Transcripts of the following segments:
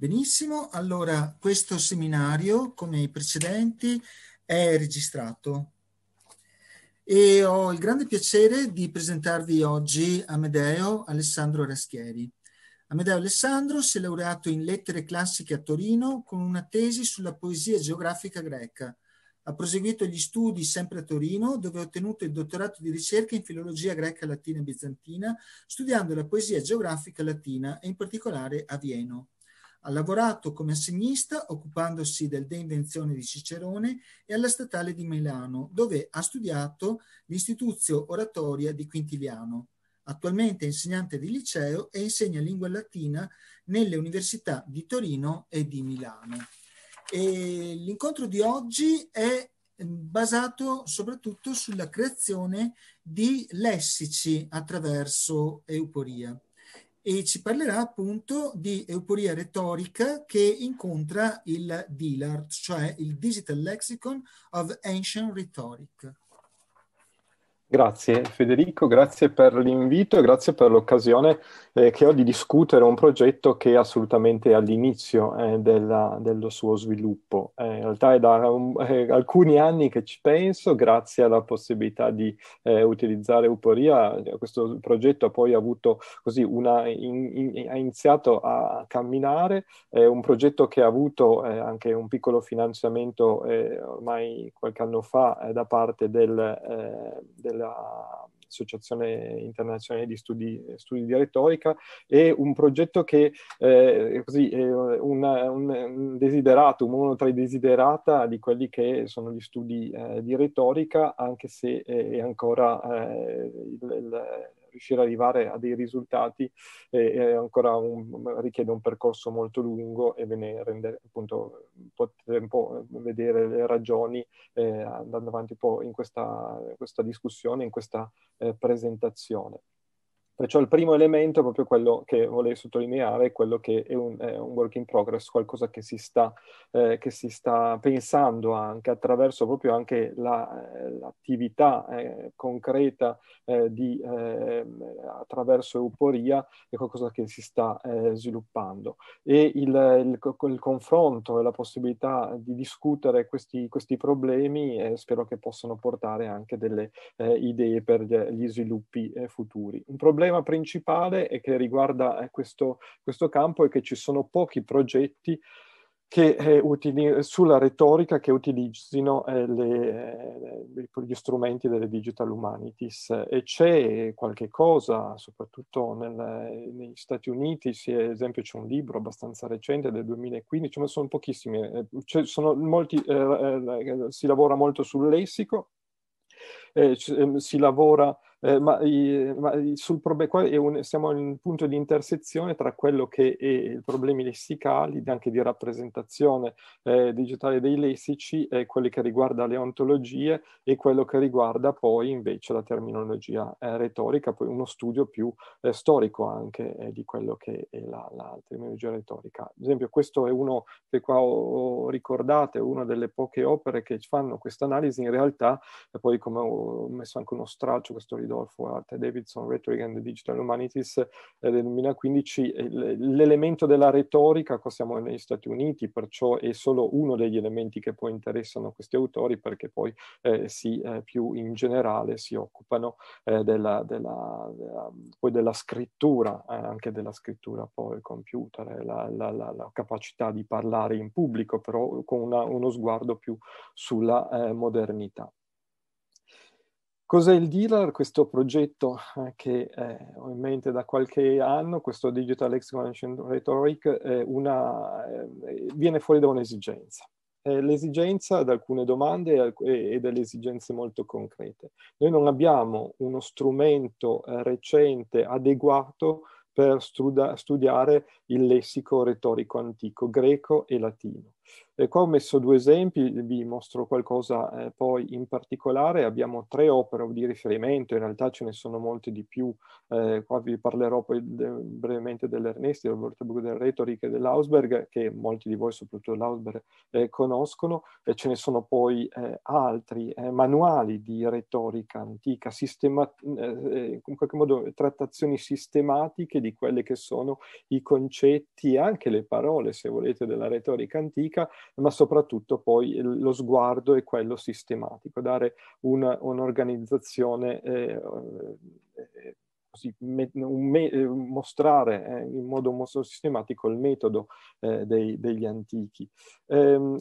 Benissimo, allora questo seminario, come i precedenti, è registrato e ho il grande piacere di presentarvi oggi Amedeo Alessandro Raschieri. Amedeo Alessandro si è laureato in lettere classiche a Torino con una tesi sulla poesia geografica greca. Ha proseguito gli studi sempre a Torino, dove ha ottenuto il dottorato di ricerca in filologia greca latina e bizantina, studiando la poesia geografica latina e in particolare a Vieno. Ha lavorato come assegnista occupandosi del De Invenzione di Cicerone e alla Statale di Milano, dove ha studiato l'Istituzio Oratoria di Quintiliano. Attualmente è insegnante di liceo e insegna lingua latina nelle università di Torino e di Milano. E l'incontro di oggi è mm, basato soprattutto sulla creazione di lessici attraverso Euporia e ci parlerà appunto di euporia retorica che incontra il DILAR, cioè il Digital Lexicon of Ancient Rhetoric. Grazie Federico, grazie per l'invito e grazie per l'occasione eh, che ho di discutere un progetto che è assolutamente all'inizio eh, della, dello suo sviluppo. Eh, in realtà è da um, alcuni anni che ci penso, grazie alla possibilità di eh, utilizzare Uporia, questo progetto ha poi avuto così una, in, in, ha iniziato a camminare, è un progetto che ha avuto eh, anche un piccolo finanziamento ormai qualche anno fa da parte del, del dell'Associazione Internazionale di Studi, Studi, di Retorica e un progetto che eh, così, è un, un desideratum, uno tra i desiderata di quelli che sono gli studi eh, di retorica, anche se eh, è ancora eh, il, il riuscire ad arrivare a dei risultati eh, ancora un, richiede un percorso molto lungo e ve ne rende appunto potremmo vedere le ragioni eh, andando avanti un po' in questa, questa discussione, in questa eh, presentazione. Perciò il primo elemento è proprio quello che volevo sottolineare, quello che è un, è un work in progress, qualcosa che si, sta, eh, che si sta, pensando anche attraverso proprio anche la, eh, l'attività eh, concreta eh, di, eh, attraverso Euporia, è qualcosa che si sta eh, sviluppando. E il, il, il, confronto e la possibilità di discutere questi, questi problemi spero che possano portare anche delle idee per gli, sviluppi futuri. Un problema problema principale che riguarda eh, questo, questo campo è che ci sono pochi progetti che, eh, utili- sulla retorica che utilizzino eh, le, eh, gli strumenti delle digital humanities e c'è qualche cosa, soprattutto nel, negli Stati Uniti, si è, ad esempio c'è un libro abbastanza recente del 2015, ma sono pochissimi, eh, cioè, sono molti, eh, si lavora molto sul lessico, ehm, si lavora eh, ma, i, ma sul prob- siamo in un punto di intersezione tra quello che è i problemi lessicali, anche di rappresentazione eh, digitale dei lessici, e quelli che riguarda le ontologie e quello che riguarda poi invece la terminologia eh, retorica, poi uno studio più eh, storico anche eh, di quello che è la, la, terminologia retorica. Ad esempio questo è uno che qua ho, ho ricordato, è una delle poche opere che fanno questa analisi, in realtà eh, poi come ho messo anche uno straccio, questo Ridolfo Arte Davidson, Rhetoric and the Digital Humanities eh, del 2015, l'elemento della retorica, qua siamo negli Stati Uniti, perciò è solo uno degli elementi che poi interessano questi autori perché poi eh, si, eh, più in generale si occupano eh, della, della, della, poi della scrittura, eh, anche della scrittura poi computer, la, la, la, la, capacità di parlare in pubblico, però con una, uno sguardo più sulla modernità. Cos'è il dealer? Questo progetto eh, che eh, ho in mente da qualche anno, questo Digital Exchange Rhetoric, eh, una, eh, viene fuori da un'esigenza. l'esigenza da alcune domande e, e, delle esigenze molto concrete. Noi non abbiamo uno strumento eh, recente adeguato per studiare il lessico retorico antico, greco e latino. E eh, qua ho messo due esempi, vi mostro qualcosa eh, poi in particolare. Abbiamo tre opere di riferimento, in realtà ce ne sono molte di più. Eh, qua vi parlerò poi de brevemente dell'Ernesti, del Wörterbuch del Rhetoric e dell'Ausberg, che molti di voi, soprattutto l'Ausberg, eh, conoscono. E ce ne sono poi eh, altri eh, manuali di retorica antica, in qualche modo trattazioni sistematiche di quelli che sono i concetti e anche le parole, se volete, della retorica antica ma soprattutto poi lo sguardo è quello sistematico, dare un, un'organizzazione eh, eh così, me, me, eh, mostrare eh, in modo molto sistematico il metodo eh, dei, degli antichi. Ehm,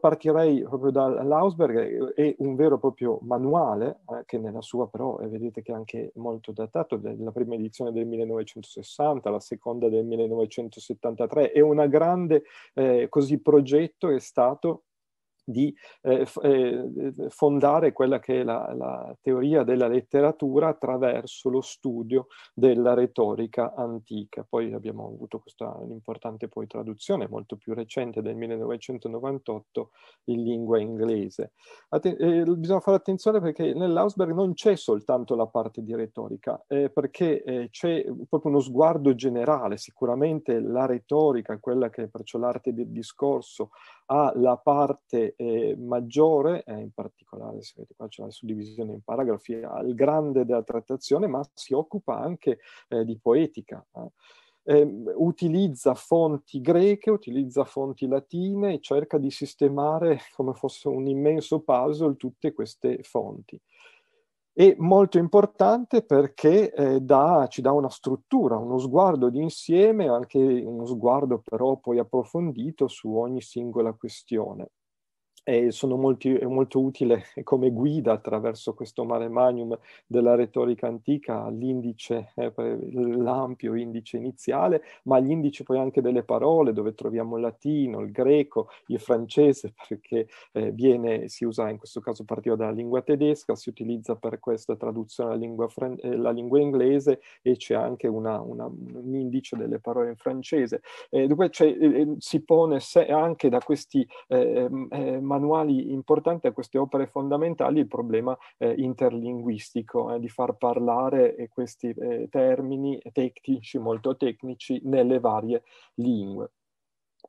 partirei proprio dall'Ausberg, eh, è un vero e proprio manuale, eh, che nella sua però eh, vedete che è anche molto datato, della prima edizione del 1960, la seconda del 1973, è un grande così, progetto è stato di eh, eh, eh, fondare quella che è la, la, teoria della letteratura attraverso lo studio della retorica antica. Poi abbiamo avuto questa importante poi traduzione molto più recente del 1998 in lingua inglese. Atten- eh, bisogna fare attenzione perché nell'Ausberg non c'è soltanto la parte di retorica, eh, perché eh, c'è proprio uno sguardo generale, sicuramente la retorica, quella che è perciò l'arte del discorso, ha la parte eh, maggiore, eh, in particolare se vedete qua c'è la suddivisione in paragrafi, al grande della trattazione, ma si occupa anche eh, di poetica. Eh. Ehm, utilizza fonti greche, utilizza fonti latine e cerca di sistemare come fosse un immenso puzzle tutte queste fonti e molto importante perché eh, dà, ci dà una struttura, uno sguardo di insieme, anche uno sguardo però poi approfondito su ogni singola questione e sono molti, è molto utile come guida attraverso questo mare magnum della retorica antica l'indice, eh, l'ampio indice iniziale, ma gli indici poi anche delle parole dove troviamo il latino, il greco, il francese, perché eh, viene, si usa in questo caso partiva dalla lingua tedesca, si utilizza per questa traduzione la lingua, fran- eh, la lingua inglese e c'è anche una, una, un indice delle parole in francese. Eh, dunque eh, si pone se- anche da questi ehm, manuali importanti a queste opere fondamentali il problema eh, interlinguistico, eh, di far parlare eh, questi eh, termini tecnici, molto tecnici, nelle varie lingue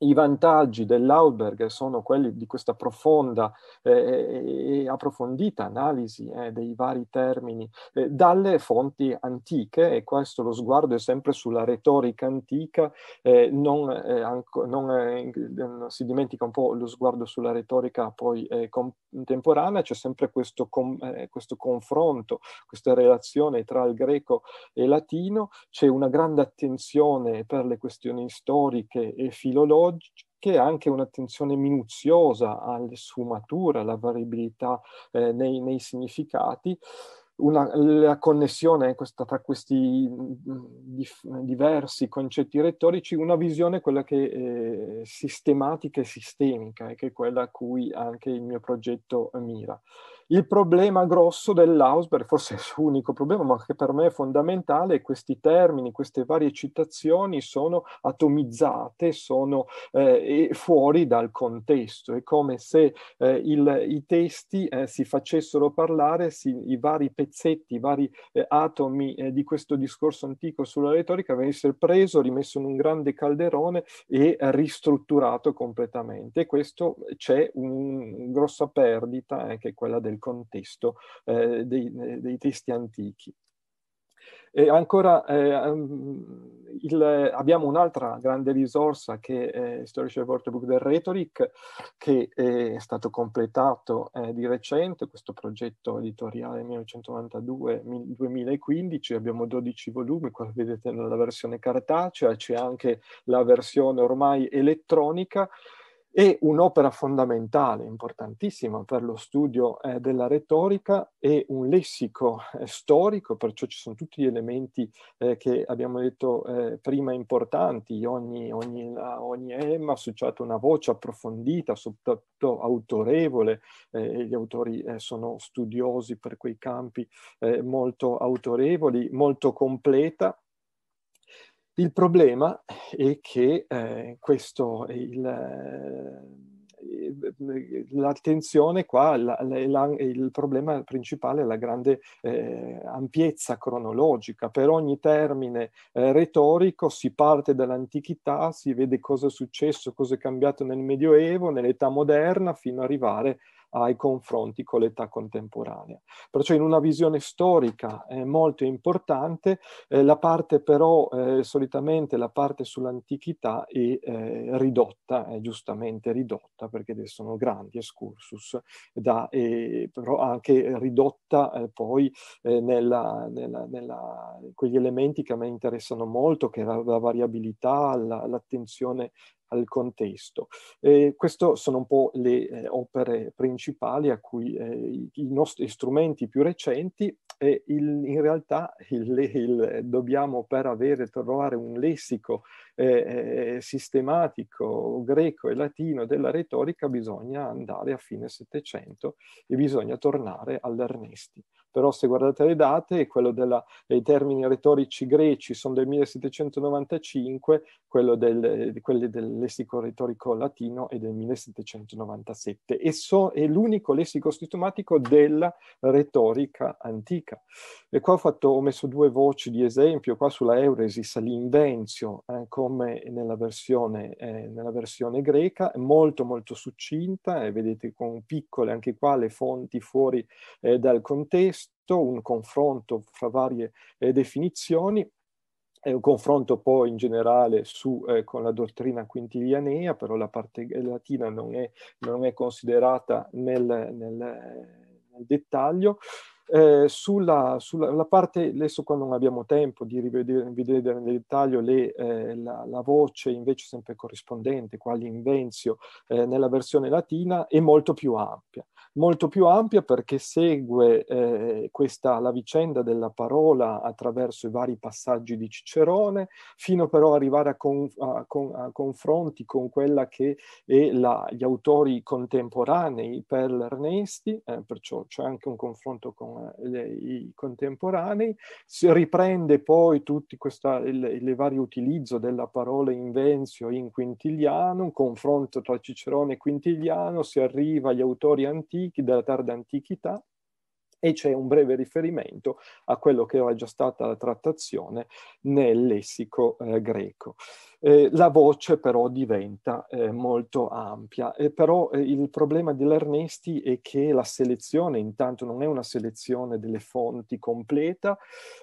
i vantaggi dell'Auberg sono quelli di questa profonda eh, e approfondita analisi eh, dei vari termini eh, dalle fonti antiche e questo lo sguardo è sempre sulla retorica antica, eh, non, eh, anco, non si dimentica un po' lo sguardo sulla retorica poi contemporanea, c'è sempre questo, com, questo, confronto, questa relazione tra il greco e il latino, c'è una grande attenzione per le questioni storiche e filologiche, che anche un'attenzione minuziosa alle sfumature, alla variabilità eh, nei, nei, significati, una, la connessione questa, tra questi mm, dif, diversi concetti retorici, una visione quella che è eh, sistematica e sistemica, e eh, che è quella a cui anche il mio progetto mira. Il problema grosso dell'Ausberg, forse è il suo unico problema, ma che per me è fondamentale, è questi termini, queste varie citazioni sono atomizzate, sono eh, fuori dal contesto. È come se eh, il, i testi eh, si facessero parlare, si, i vari pezzetti, i vari eh, atomi eh, di questo discorso antico sulla retorica venissero preso, rimesso in un grande calderone e ristrutturato completamente. E questo c'è una grossa perdita, eh, quella del contesto eh, dei, eh, dei, testi antichi. E ancora eh, il, abbiamo un'altra grande risorsa che è Storici del Wörterbuch del Rhetoric che eh, è stato completato eh, di recente, questo progetto editoriale 1992-2015, abbiamo 12 volumi, qua vedete la versione cartacea, c'è anche la versione ormai elettronica è un'opera fondamentale, importantissima per lo studio eh, della retorica, e un lessico eh, storico, perciò ci sono tutti gli elementi eh, che abbiamo detto eh, prima importanti, ogni, ogni, ogni emma associato una voce approfondita, soprattutto autorevole, eh, gli autori eh, sono studiosi per quei campi molto autorevoli, molto completa, il problema è che eh, questo, il, eh, l'attenzione qua, la, la, il problema principale è la grande eh, ampiezza cronologica. Per ogni termine eh, retorico si parte dall'antichità, si vede cosa è successo, cosa è cambiato nel Medioevo, nell'età moderna, fino ad arrivare ai confronti con l'età contemporanea. Perciò in una visione storica è molto importante eh, la parte però eh, solitamente la parte sull'antichità è eh, ridotta, è giustamente ridotta perché sono grandi escursus, da, eh, però anche ridotta eh, poi eh, nella, nella, nella, quegli elementi che a me interessano molto, che è la, la variabilità, la, l'attenzione al contesto. Eh, queste sono un po' le eh, opere principali a cui eh, i nostri strumenti più recenti e il, in realtà il, il, dobbiamo per avere, trovare un lessico eh, eh, sistematico greco e latino della retorica bisogna andare a fine Settecento e bisogna tornare all'Ernesti. Però se guardate le date, quello della, dei termini retorici greci sono del 1795, quello del, eh, quelli del lessico retorico latino è del 1797 e so, è l'unico lessico sistematico della retorica antica. E qua ho, fatto, ho messo due voci di esempio, qua sulla Euresis, all'invenzio, ancora eh, come nella versione, eh, nella versione greca, molto molto succinta, eh, vedete con piccole anche qua le fonti fuori eh, dal contesto, un confronto fra varie eh, definizioni, è un confronto poi in generale su, eh, con la dottrina quintilianea, però la parte latina non è, non è considerata nel, nel, nel dettaglio. Eh, sulla, sulla parte, adesso qua non abbiamo tempo di rivedere nel dettaglio le, eh, la, la, voce invece sempre corrispondente, quali invenzio eh, nella versione latina, è molto più ampia. Molto più ampia perché segue eh, questa, la vicenda della parola attraverso i vari passaggi di Cicerone, fino però ad arrivare a, con, a, con, a, confronti con quella che è la, gli autori contemporanei per l'Ernesti, eh, perciò c'è anche un confronto con i contemporanei, si riprende poi tutti questa, il, il vario utilizzo della parola invenzio in quintiliano, un confronto tra Cicerone e Quintiliano, si arriva agli autori antichi della tarda antichità e c'è un breve riferimento a quello che era già stata la trattazione nel lessico eh, greco. Eh, la voce però diventa eh, molto ampia, eh, però eh, il problema dell'Ernesti è che la selezione intanto non è una selezione delle fonti completa,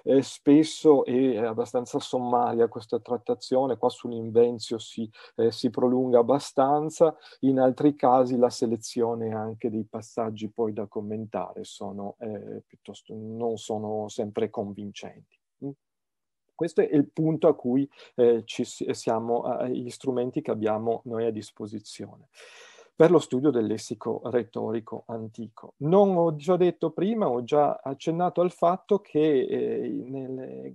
eh, spesso è abbastanza sommaria questa trattazione, qua sull'invenzio si, eh, si, prolunga abbastanza, in altri casi la selezione anche dei passaggi poi da commentare sono eh, piuttosto non sono sempre convincenti. Mm. Questo è il punto a cui eh, ci siamo, eh, gli strumenti che abbiamo noi a disposizione per lo studio del lessico retorico antico. Non ho già detto prima, ho già accennato al fatto che eh, nelle eh,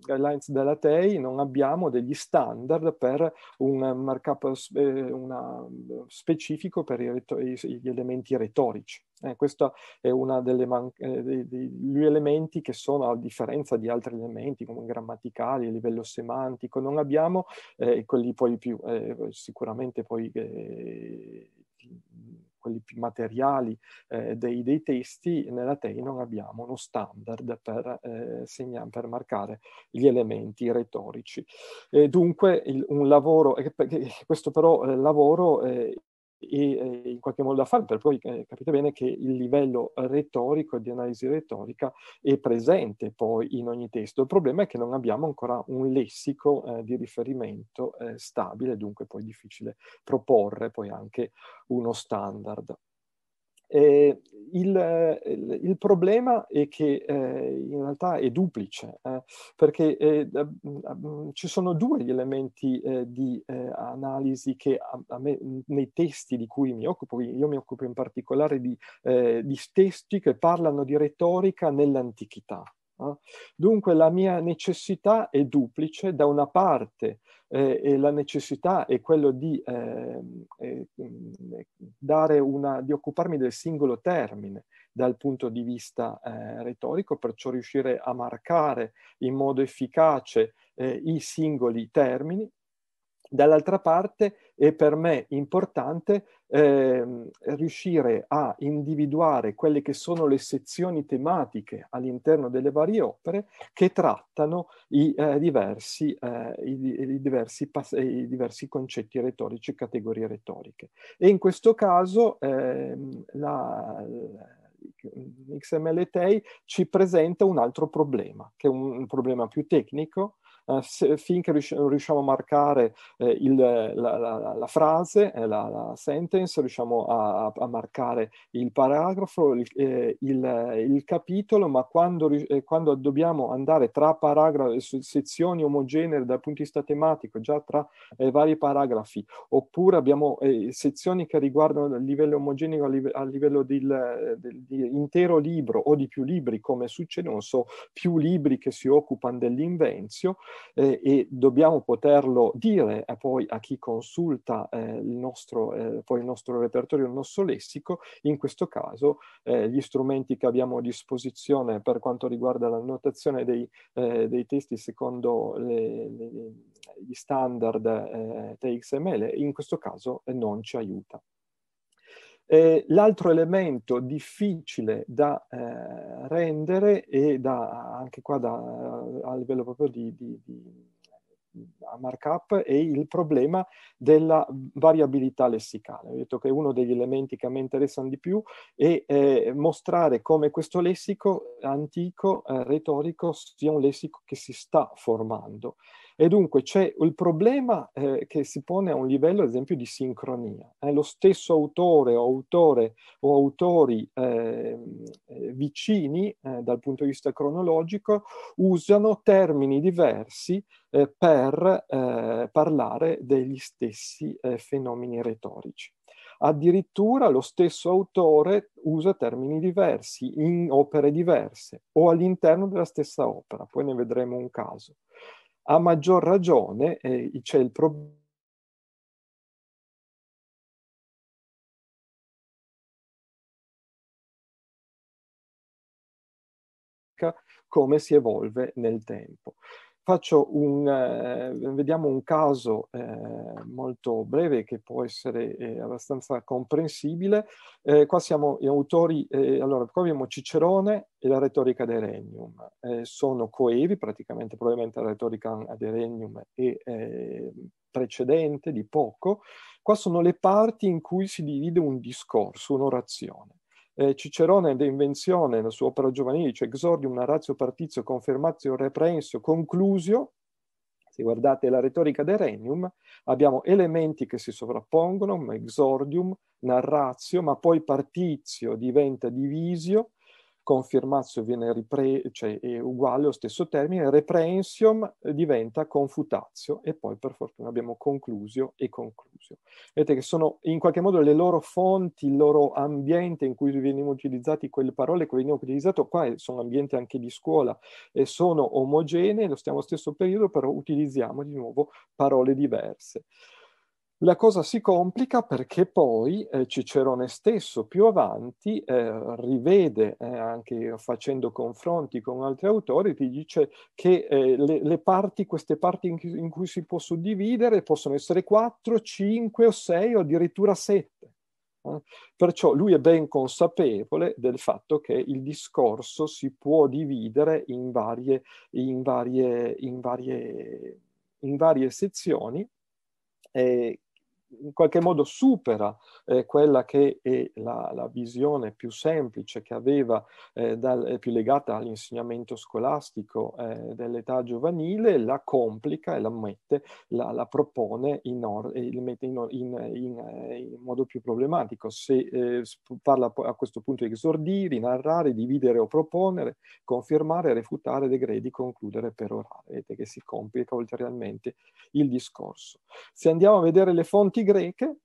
guidelines della TEI non abbiamo degli standard per un markup eh, una, mm, specifico per i, gli elementi retorici. Eh, questo è uno man- eh, degli elementi che sono, a differenza di altri elementi come grammaticali, a livello semantico, non abbiamo eh, quelli poi più, eh, sicuramente poi eh, quelli più materiali eh, dei, dei, testi, nella TEI non abbiamo uno standard per, eh, segna- per marcare gli elementi retorici. E dunque il, un lavoro, eh, questo però lavoro e eh, in qualche modo da fare, per cui eh, capite bene che il livello retorico e di analisi retorica è presente poi in ogni testo. Il problema è che non abbiamo ancora un lessico eh, di riferimento eh, stabile, dunque poi difficile proporre poi anche uno standard. Eh, il, eh, il, problema è che eh, in realtà è duplice, eh, perché eh, mm, ci sono due gli elementi eh, di eh, analisi che a, a me, mm, nei testi di cui mi occupo, io mi occupo in particolare di, di testi che parlano di retorica nell'antichità. Dunque la mia necessità è duplice, da una parte eh, e la necessità è quella di, eh, eh, di, occuparmi del singolo termine dal punto di vista eh, retorico, perciò riuscire a marcare in modo efficace eh, i singoli termini, Dall'altra parte è per me importante eh, riuscire a individuare quelle che sono le sezioni tematiche all'interno delle varie opere che trattano i, eh, diversi, eh, i, i, diversi i, diversi, concetti retorici, e categorie retoriche. E in questo caso ehm, la, la XMLTI ci presenta un altro problema, che è un, un problema più tecnico, eh, se, finché riusciamo a marcare eh, il, la, la, la, frase, eh, la, la, sentence, riusciamo a, a marcare il paragrafo, il, il, il capitolo, ma quando, quando, dobbiamo andare tra paragrafi, sezioni omogenee dal punto di vista tematico, già tra vari paragrafi, oppure abbiamo sezioni che riguardano il livello omogeneo a, live- a livello del, del, dell'intero libro o di più libri, come succede, non so, più libri che si occupano dell'invenzio, eh, e dobbiamo poterlo dire a poi a chi consulta eh, il nostro, eh, il, nostro, repertorio, il nostro lessico, in questo caso eh, gli strumenti che abbiamo a disposizione per quanto riguarda l'annotazione dei, dei testi secondo le, le, gli standard TXML, in questo caso non ci aiuta. Eh, l'altro elemento difficile da eh, rendere e da, anche qua da, a livello proprio di, di, di markup è il problema della variabilità lessicale. Ho detto che uno degli elementi che a me interessano di più è eh, mostrare come questo lessico antico, eh, retorico, sia un lessico che si sta formando e dunque c'è il problema eh, che si pone a un livello, ad esempio, di sincronia. Eh, lo stesso autore o, autore, o autori ehm, eh, vicini eh, dal punto di vista cronologico usano termini diversi eh, per eh, parlare degli stessi fenomeni retorici. Addirittura lo stesso autore usa termini diversi in opere diverse o all'interno della stessa opera, poi ne vedremo un caso. A maggior ragione eh, c'è il problema come si evolve nel tempo faccio un, eh, vediamo un caso eh, molto breve che può essere eh, abbastanza comprensibile. Eh, qua siamo gli autori, eh, allora qua abbiamo Cicerone e la retorica ad Erenium. Eh, sono coevi, praticamente probabilmente la retorica ad Erenium è precedente di poco. Qua sono le parti in cui si divide un discorso, un'orazione. Eh, Cicerone De Invenzione, nel sua opera giovanile, dice exordium narratio partizio confermatio reprensio conclusio, se guardate la retorica del Renium, abbiamo elementi che si sovrappongono, exordium, narratio, ma poi partizio diventa divisio, confirmatio viene ripre- cioè è uguale allo stesso termine, reprensium diventa confutatio e poi per fortuna abbiamo conclusio e conclusio. Vedete che sono in qualche modo le loro fonti, il loro ambiente in cui venivano utilizzate quelle parole che venivano utilizzate, qua sono ambienti anche di scuola e sono omogenee, lo stiamo stesso periodo, però utilizziamo di nuovo parole diverse. La cosa si complica perché poi eh, Cicerone stesso più avanti eh, rivede, eh, anche facendo confronti con altri autori, ti dice che eh, le, le, parti, queste parti in, in cui si può suddividere possono essere 4, 5 o 6 o addirittura 7. Eh. Perciò lui è ben consapevole del fatto che il discorso si può dividere in varie, in varie, in varie, in varie sezioni eh, in qualche modo supera eh, quella che è la, la, visione più semplice che aveva, eh, dal, eh, più legata all'insegnamento scolastico eh, dell'età giovanile, la complica e la mette, la, la propone in, or- eh, in, in, eh, in, modo più problematico. Se parla a questo punto di esordire, narrare, dividere o proponere, confermare, refutare, degredi, concludere per orare, vedete che si complica ulteriormente il discorso. Se andiamo a vedere le fonti fonti greche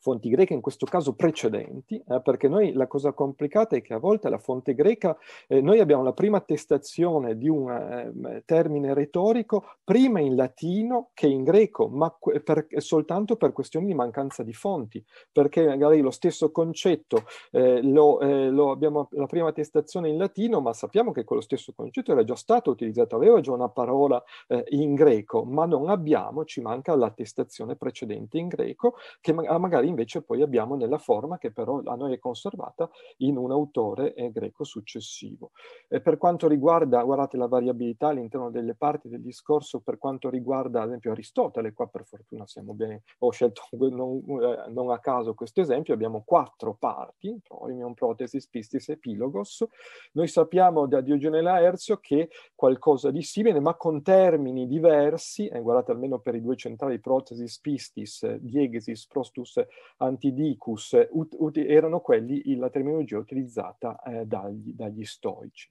fonti greche, in questo caso precedenti, eh, perché noi la cosa complicata è che a volte la fonte greca, eh, noi abbiamo la prima attestazione di un eh, termine retorico prima in latino che in greco, ma per, soltanto per questioni di mancanza di fonti, perché magari lo stesso concetto eh, lo, eh, lo abbiamo la prima attestazione in latino, ma sappiamo che quello stesso concetto era già stato utilizzato, aveva già una parola eh, in greco, ma non abbiamo, ci manca l'attestazione precedente in greco, che ma- ah, magari invece poi abbiamo nella forma che però a noi è conservata in un autore eh, greco successivo. E per quanto riguarda, guardate la variabilità all'interno delle parti del discorso, per quanto riguarda ad esempio Aristotele, qua per fortuna siamo bene, ho scelto non, eh, non a caso questo esempio, abbiamo quattro parti, Proemion, Protesis, Pistis epilogos. Noi sappiamo da Diogene Laerzio che qualcosa di simile, ma con termini diversi, eh, guardate almeno per i due centrali Protesis, Pistis, Diegesis, Prostus antidicus, ut, ut, erano quelli la terminologia utilizzata eh, dagli, dagli stoici.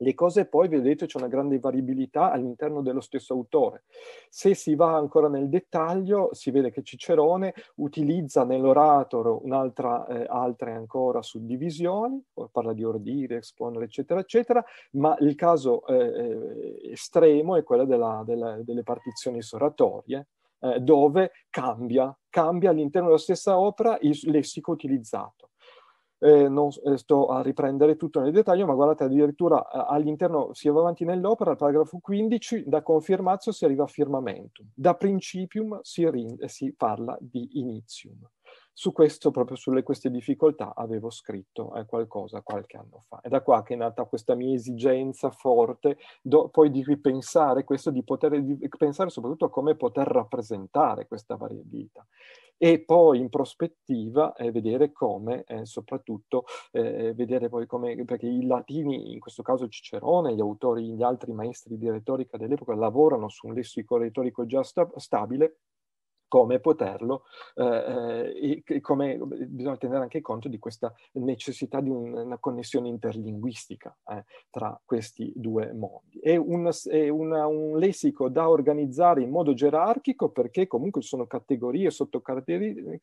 Le cose poi, vedete, c'è una grande variabilità all'interno dello stesso autore. Se si va ancora nel dettaglio, si vede che Cicerone utilizza nell'orator un'altra, eh, altre ancora suddivisioni, parla di ordire, esponere, eccetera, eccetera, ma il caso eh, eh estremo è quello della, della, delle partizioni oratorie, eh, dove cambia, cambia all'interno della stessa opera il lessico utilizzato. Eh, non eh, sto a riprendere tutto nel dettaglio, ma guardate addirittura eh, all'interno, si va avanti nell'opera, al paragrafo 15, da confermazio si arriva a firmamentum, da principium si, si parla di inizium. Su questo, proprio sulle queste difficoltà, avevo scritto eh, qualcosa qualche anno fa. È da qua che è nata questa mia esigenza forte, do, poi di ripensare questo, di poter di pensare soprattutto a come poter rappresentare questa variabilità e poi in prospettiva eh, vedere come, eh, soprattutto eh, vedere poi come, perché i latini, in questo caso Cicerone, gli autori, gli altri maestri di retorica dell'epoca lavorano su un lessico retorico già stabile come poterlo, eh, eh come bisogna tenere anche conto di questa necessità di un, una connessione interlinguistica eh, tra questi due mondi. È, un, è una, un, lessico da organizzare in modo gerarchico perché comunque ci sono categorie, sottocategorie,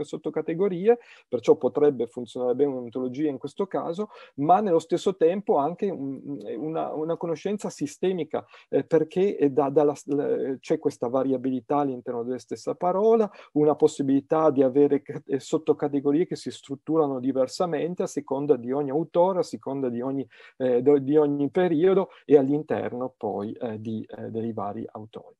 sottocategorie perciò potrebbe funzionare bene un'ontologia in questo caso, ma nello stesso tempo anche un, una, una, conoscenza sistemica eh, perché da, da la, la, c'è questa variabilità all'interno delle stesse parola, una possibilità di avere eh, sottocategorie che si strutturano diversamente a seconda di ogni autore, a seconda di ogni, eh, di ogni periodo e all'interno poi eh, di, eh, dei vari autori.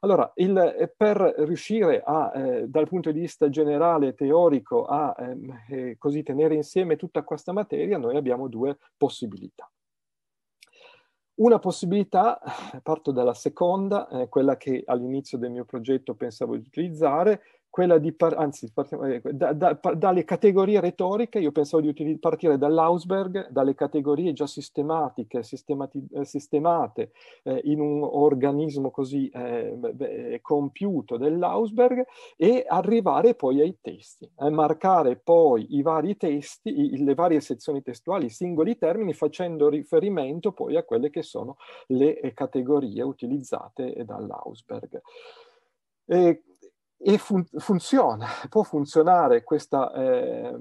Allora, il, eh, per riuscire a, eh, dal punto di vista generale, teorico, a ehm, eh, così tenere insieme tutta questa materia, noi abbiamo due possibilità. Una possibilità, eh, parto dalla seconda, eh, quella che all'inizio del mio progetto pensavo di utilizzare, quella di, par- anzi, partiamo, eh, da, da, pa- dalle categorie retoriche, io pensavo di util- partire dall'Ausberg, dalle categorie già sistematiche, sistemati- eh, sistemate eh, in un organismo così eh, beh, compiuto dell'Ausberg e arrivare poi ai testi, eh, marcare poi i vari testi, i- le varie sezioni testuali, i singoli termini, facendo riferimento poi a quelle che sono le eh, categorie utilizzate dall'Ausberg. E e fun- funziona, può funzionare questa eh,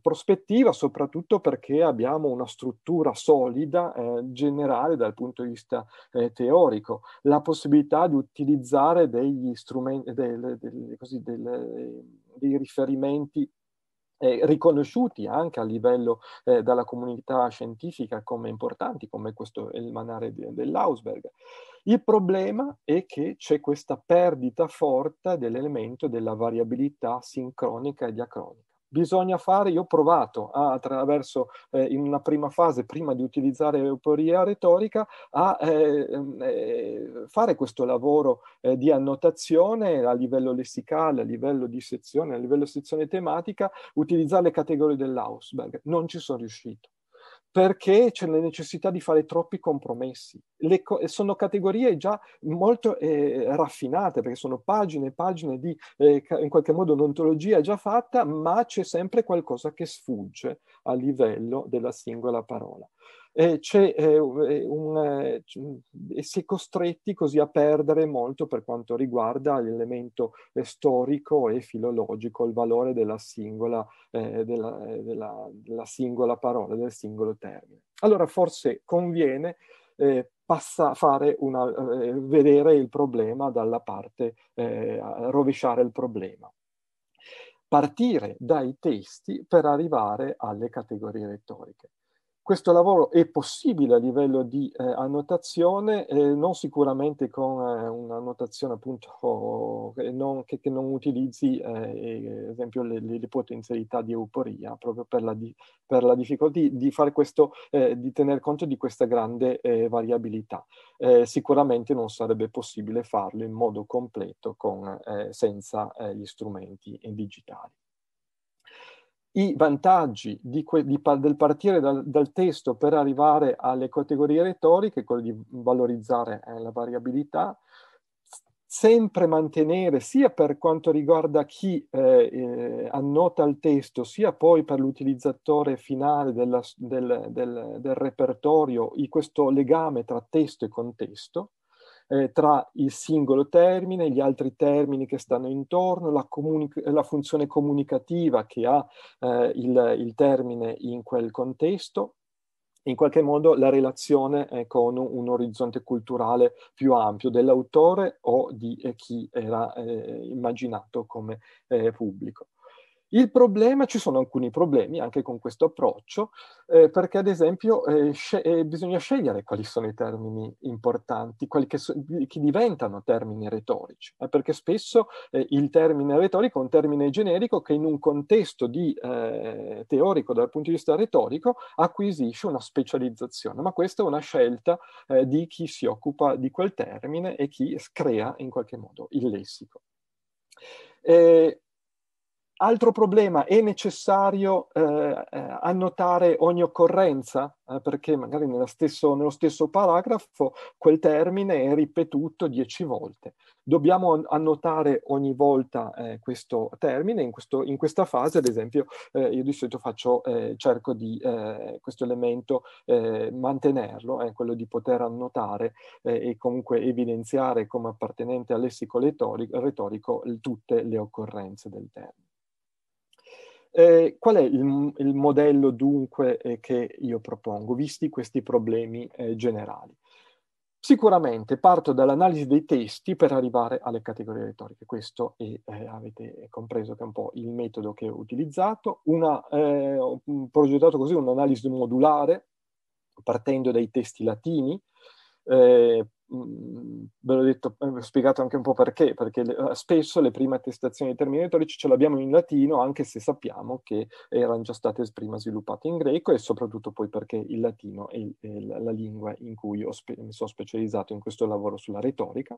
prospettiva soprattutto perché abbiamo una struttura solida eh, generale dal punto di vista eh, teorico, la possibilità di utilizzare degli strumenti, del, del, così, del, ehm, dei riferimenti eh, riconosciuti anche a livello eh, dalla comunità scientifica come importanti, come questo è il manare de, dell'Ausberg. Il problema è che c'è questa perdita forte dell'elemento della variabilità sincronica e diacronica bisogna fare, io ho provato a, attraverso eh, in una prima fase, prima di utilizzare euporia retorica, a eh, eh, fare questo lavoro eh, di annotazione a livello lessicale, a livello di sezione, a livello sezione tematica, utilizzare le categorie dell'Ausberg. Non ci sono riuscito perché c'è la necessità di fare troppi compromessi. Co- sono categorie già molto eh, raffinate, perché sono pagine e pagine di, eh, in qualche modo, un'ontologia già fatta, ma c'è sempre qualcosa che sfugge a livello della singola parola eh, eh un, eh, si è costretti così a perdere molto per quanto riguarda l'elemento eh, storico e filologico, il valore della singola, della, della, della singola parola, del singolo termine. Allora forse conviene eh, passa, fare una, eh, vedere il problema dalla parte, eh, rovesciare il problema. Partire dai testi per arrivare alle categorie retoriche questo lavoro è possibile a livello di eh, annotazione, eh, non sicuramente con eh, un'annotazione appunto oh, non, che, che, non utilizzi eh, eh ad esempio le, le, potenzialità di euporia, proprio per la, di, per la difficoltà di, di, questo, eh, di, tener conto di questa grande eh, variabilità. sicuramente non sarebbe possibile farlo in modo completo con, senza gli strumenti digitali i vantaggi di que- di pa- del partire dal, dal, testo per arrivare alle categorie retoriche, quello di valorizzare eh, la variabilità, sempre mantenere sia per quanto riguarda chi eh, eh, annota il testo, sia poi per l'utilizzatore finale della, del, del, del repertorio, questo legame tra testo e contesto, eh, tra il singolo termine, gli altri termini che stanno intorno, la, comunic- la funzione comunicativa che ha eh, il, il termine in quel contesto, in qualche modo la relazione eh, con un orizzonte culturale più ampio dell'autore o di eh, chi era eh, immaginato come eh, pubblico. Il problema, ci sono alcuni problemi anche con questo approccio, eh, perché ad esempio eh, sce- eh, bisogna scegliere quali sono i termini importanti, quelli che, so- che diventano termini retorici, eh, perché spesso eh, il termine retorico è un termine generico che in un contesto di, eh, teorico dal punto di vista retorico acquisisce una specializzazione, ma questa è una scelta di chi si occupa di quel termine e chi crea in qualche modo il lessico. Eh, Altro problema, è necessario eh, eh, annotare ogni occorrenza? Eh, perché magari stesso, nello stesso paragrafo quel termine è ripetuto dieci volte. Dobbiamo annotare ogni volta eh, questo termine, in, questo, in, questa fase ad esempio eh, io di solito faccio, eh, cerco di questo elemento mantenerlo, quello di poter annotare e comunque evidenziare come appartenente al lessico retorico, retorico tutte le occorrenze del termine. Eh, qual è il, il modello dunque eh, che io propongo, visti questi problemi eh, generali? Sicuramente parto dall'analisi dei testi per arrivare alle categorie retoriche, questo è, eh, avete compreso che è un po' il metodo che ho utilizzato, Una, eh, ho mm, progettato così un'analisi modulare partendo dai testi latini, eh, Mm, ve l'ho detto, eh, ho spiegato anche un po' perché, perché eh, spesso le prime attestazioni di termini retorici ce l'abbiamo in latino, anche se sappiamo che erano già state prima sviluppate in greco e soprattutto poi perché il latino è, la lingua in cui spe- mi sono specializzato in questo lavoro sulla retorica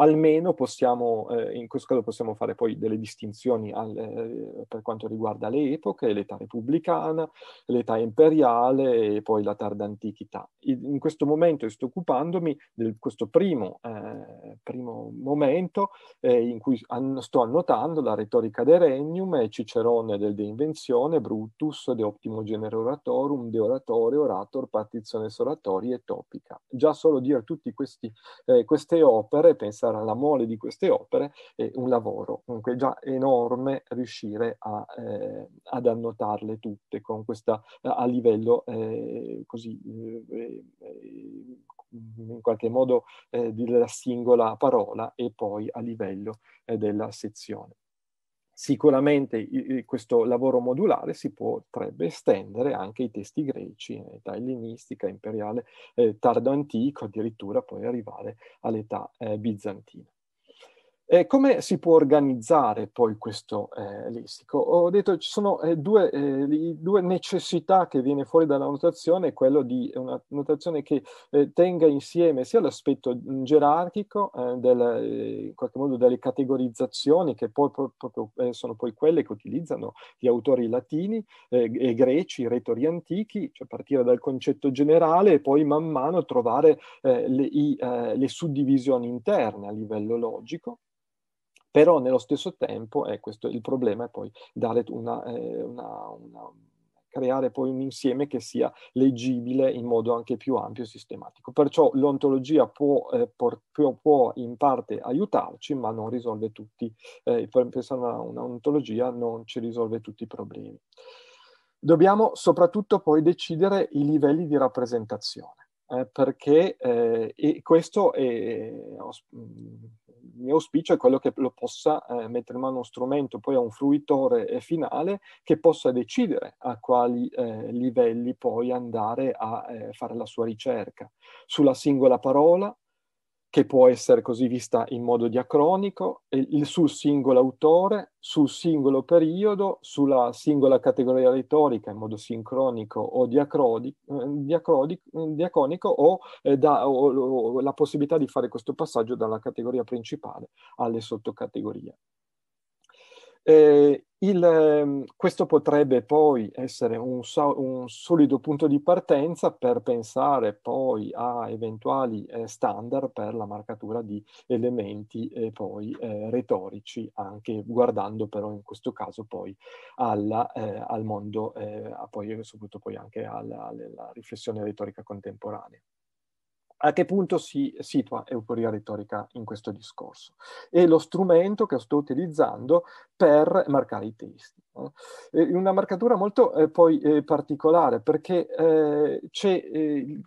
almeno possiamo, eh, in questo caso possiamo fare poi delle distinzioni al, eh, per quanto riguarda le epoche, l'età repubblicana, l'età imperiale e poi la tarda antichità. In questo momento sto occupandomi di questo primo, eh, primo momento eh, in cui an- sto annotando la retorica de regnum, Cicerone del De Invenzione, Brutus de Optimo Genere Oratorum, de Oratore, Orator, Partizione Oratorie e Topica. Già solo dire tutte eh, queste opere, pensare allora la mole di queste opere è un lavoro, comunque già enorme riuscire a, eh, ad annotarle tutte con questa, eh, a livello eh, così, eh, eh, eh in qualche modo della singola parola e poi a livello della sezione. Sicuramente questo lavoro modulare si potrebbe estendere anche ai testi greci, eh, in età ellenistica, imperiale, eh, tardo antico, addirittura poi arrivare all'età eh, bizantina. Eh, come si può organizzare poi questo eh, lessico? Ho detto che ci sono eh, due, eh, due, necessità che viene fuori dalla notazione, quello di una notazione che eh, tenga insieme sia l'aspetto gerarchico eh, del, in qualche modo delle categorizzazioni che poi, proprio, sono poi quelle che utilizzano gli autori latini e greci, i retori antichi, cioè partire dal concetto generale e poi man mano trovare le, i, le suddivisioni interne a livello logico però nello stesso tempo, eh, questo, il problema è poi una, eh, una, una, creare poi un insieme che sia leggibile in modo anche più ampio e sistematico. Perciò l'ontologia può, eh, por, può in parte aiutarci, ma non risolve tutti, eh, per pensare a un'ontologia non ci risolve tutti i problemi. Dobbiamo soprattutto poi decidere i livelli di rappresentazione. Eh, perché eh, questo è, mm, il mio auspicio è quello che lo possa eh, mettere in mano uno strumento, poi a un fruitore finale che possa decidere a quali eh, livelli poi andare a eh, fare la sua ricerca, sulla singola parola, che può essere così vista in modo diacronico, sul singolo autore, sul singolo periodo, sulla singola categoria retorica in modo sincronico o diacronico, ehm, diacronico ehm, o, eh, da, o, o la possibilità di fare questo passaggio dalla categoria principale alle sottocategorie. Eh, il, ehm, questo potrebbe poi essere un, un, solido punto di partenza per pensare poi a eventuali eh, standard per la marcatura di elementi eh, poi eh, retorici, anche guardando però in questo caso poi alla, eh, al mondo, eh, poi, soprattutto poi anche alla, alla riflessione retorica contemporanea a che punto si situa euforia retorica in questo discorso? È lo strumento che sto utilizzando per marcare i testi. No? Eh, una marcatura molto eh, poi eh, particolare perché eh, c'è eh,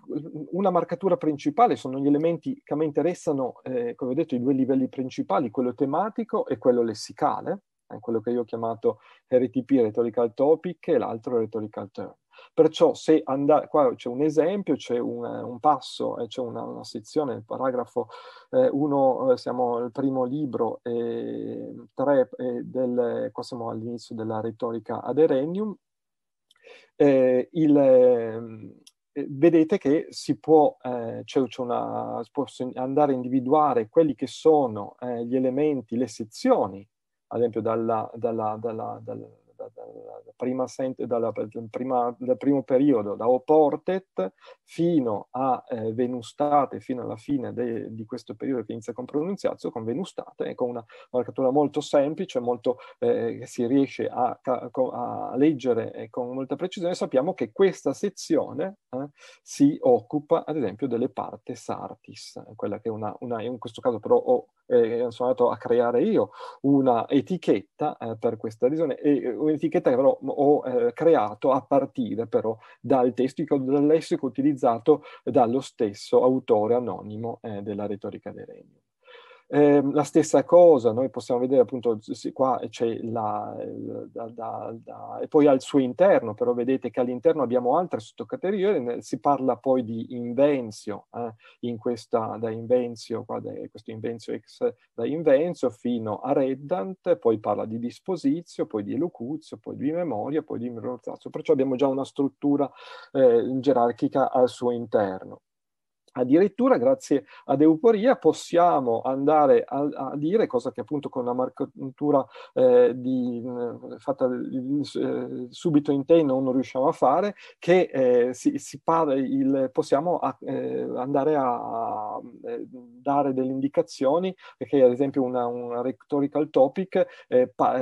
una marcatura principale, sono gli elementi che a me interessano, eh, come ho detto, i due livelli principali, quello tematico e quello lessicale, quello che io ho chiamato RTP, Rhetorical Topic, e l'altro Rhetorical Term. Perciò se andare, qua c'è un esempio, c'è un, un passo, eh, c'è una, una, sezione, il paragrafo 1, eh, eh, siamo al primo libro e 3, del, qua siamo all'inizio della retorica ad Erenium, eh, il, eh, vedete che si può, eh, cioè, una, può, andare a individuare quelli che sono eh, gli elementi, le sezioni, ad esempio dalla, dalla, dalla, dalla prima, dalla prima, dal primo periodo, da Oportet fino a eh, Venustate, fino alla fine de, di questo periodo che inizia con Pronunziazio, con Venustate, e con una marcatura molto semplice, molto, eh, si riesce a, a, leggere eh, con molta precisione, sappiamo che questa sezione eh, si occupa ad esempio delle parte Sartis, quella che è una, una in questo caso però... Oh, eh, sono andato a creare io una etichetta eh, per questa visione, e un'etichetta che però ho eh, creato a partire però dal testo, dal lessico utilizzato dallo stesso autore anonimo eh, della retorica dei regni. Eh, la stessa cosa, noi possiamo vedere appunto sì, qua c'è la, da, da, da, e poi al suo interno, però vedete che all'interno abbiamo altre sottocategorie, si parla poi di invenzio, eh, in questa, da invenzio, qua, da, questo invenzio ex da invenzio fino a reddant, poi parla di disposizio, poi di elocuzio, poi di memoria, poi di memorizzazio, perciò abbiamo già una struttura eh, gerarchica al suo interno. Addirittura grazie ad Euporia possiamo andare a, a dire, cosa che appunto con una marcatura eh, di, fatta eh, subito in te non riusciamo a fare, che eh, si, si il, possiamo a, eh, andare a eh, dare delle indicazioni, perché ad esempio una, una rhetorical topic eh, pa,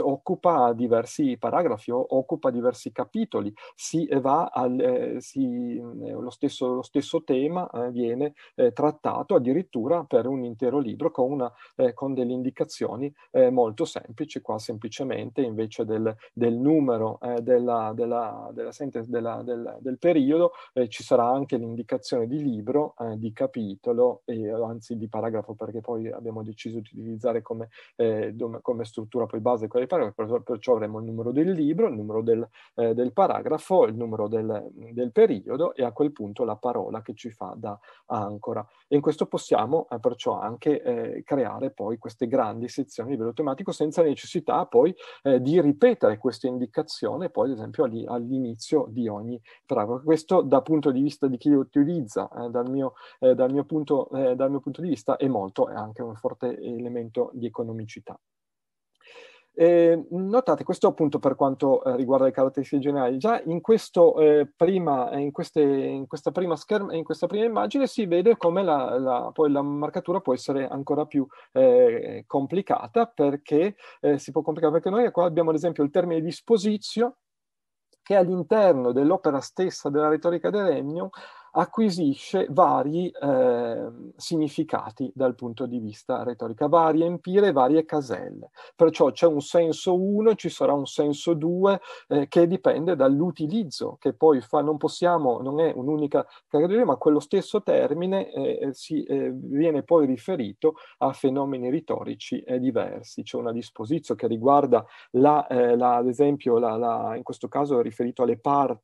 occupa diversi paragrafi o occupa diversi capitoli, si va al, si, lo, stesso, lo stesso tema tema eh, viene eh, trattato addirittura per un intero libro con, una, eh, con delle indicazioni eh, molto semplici, qua semplicemente invece del, del numero eh, della, della, della sentence, del, del, periodo ci sarà anche l'indicazione di libro, di capitolo, e, anzi di paragrafo perché poi abbiamo deciso di utilizzare come, come struttura poi base quella di paragrafo, per, perciò avremo il numero del libro, il numero del, del paragrafo, il numero del, del periodo e a quel punto la parola che ci fa da, Ancora. E in questo possiamo eh, perciò anche eh, creare poi queste grandi sezioni a livello tematico senza necessità poi eh, di ripetere questa indicazione poi ad esempio all'inizio di ogni paragrafo. Questo dal punto di vista di chi lo utilizza, eh, dal mio, eh, dal, mio punto, eh, dal mio punto di vista, è molto, è anche un forte elemento di economicità. Eh, notate, questo appunto per quanto eh, riguarda le caratteristiche generali, già in, questo, eh, prima, eh, in, queste, in, questa prima scherma, in, questa prima immagine si vede come la, la, poi la marcatura può essere ancora più eh, complicata perché eh, si può complicare perché noi qua abbiamo ad esempio il termine disposizio che all'interno dell'opera stessa della retorica del Regno acquisisce vari eh, significati dal punto di vista retorica, va a riempire varie caselle. Perciò c'è un senso 1, ci sarà un senso 2 eh, che dipende dall'utilizzo che poi fa, non possiamo, non è un'unica categoria, ma quello stesso termine eh, si, eh, viene poi riferito a fenomeni retorici eh, diversi. C'è una disposizione che riguarda la, eh, la, ad esempio, la, in questo caso è riferito alle parti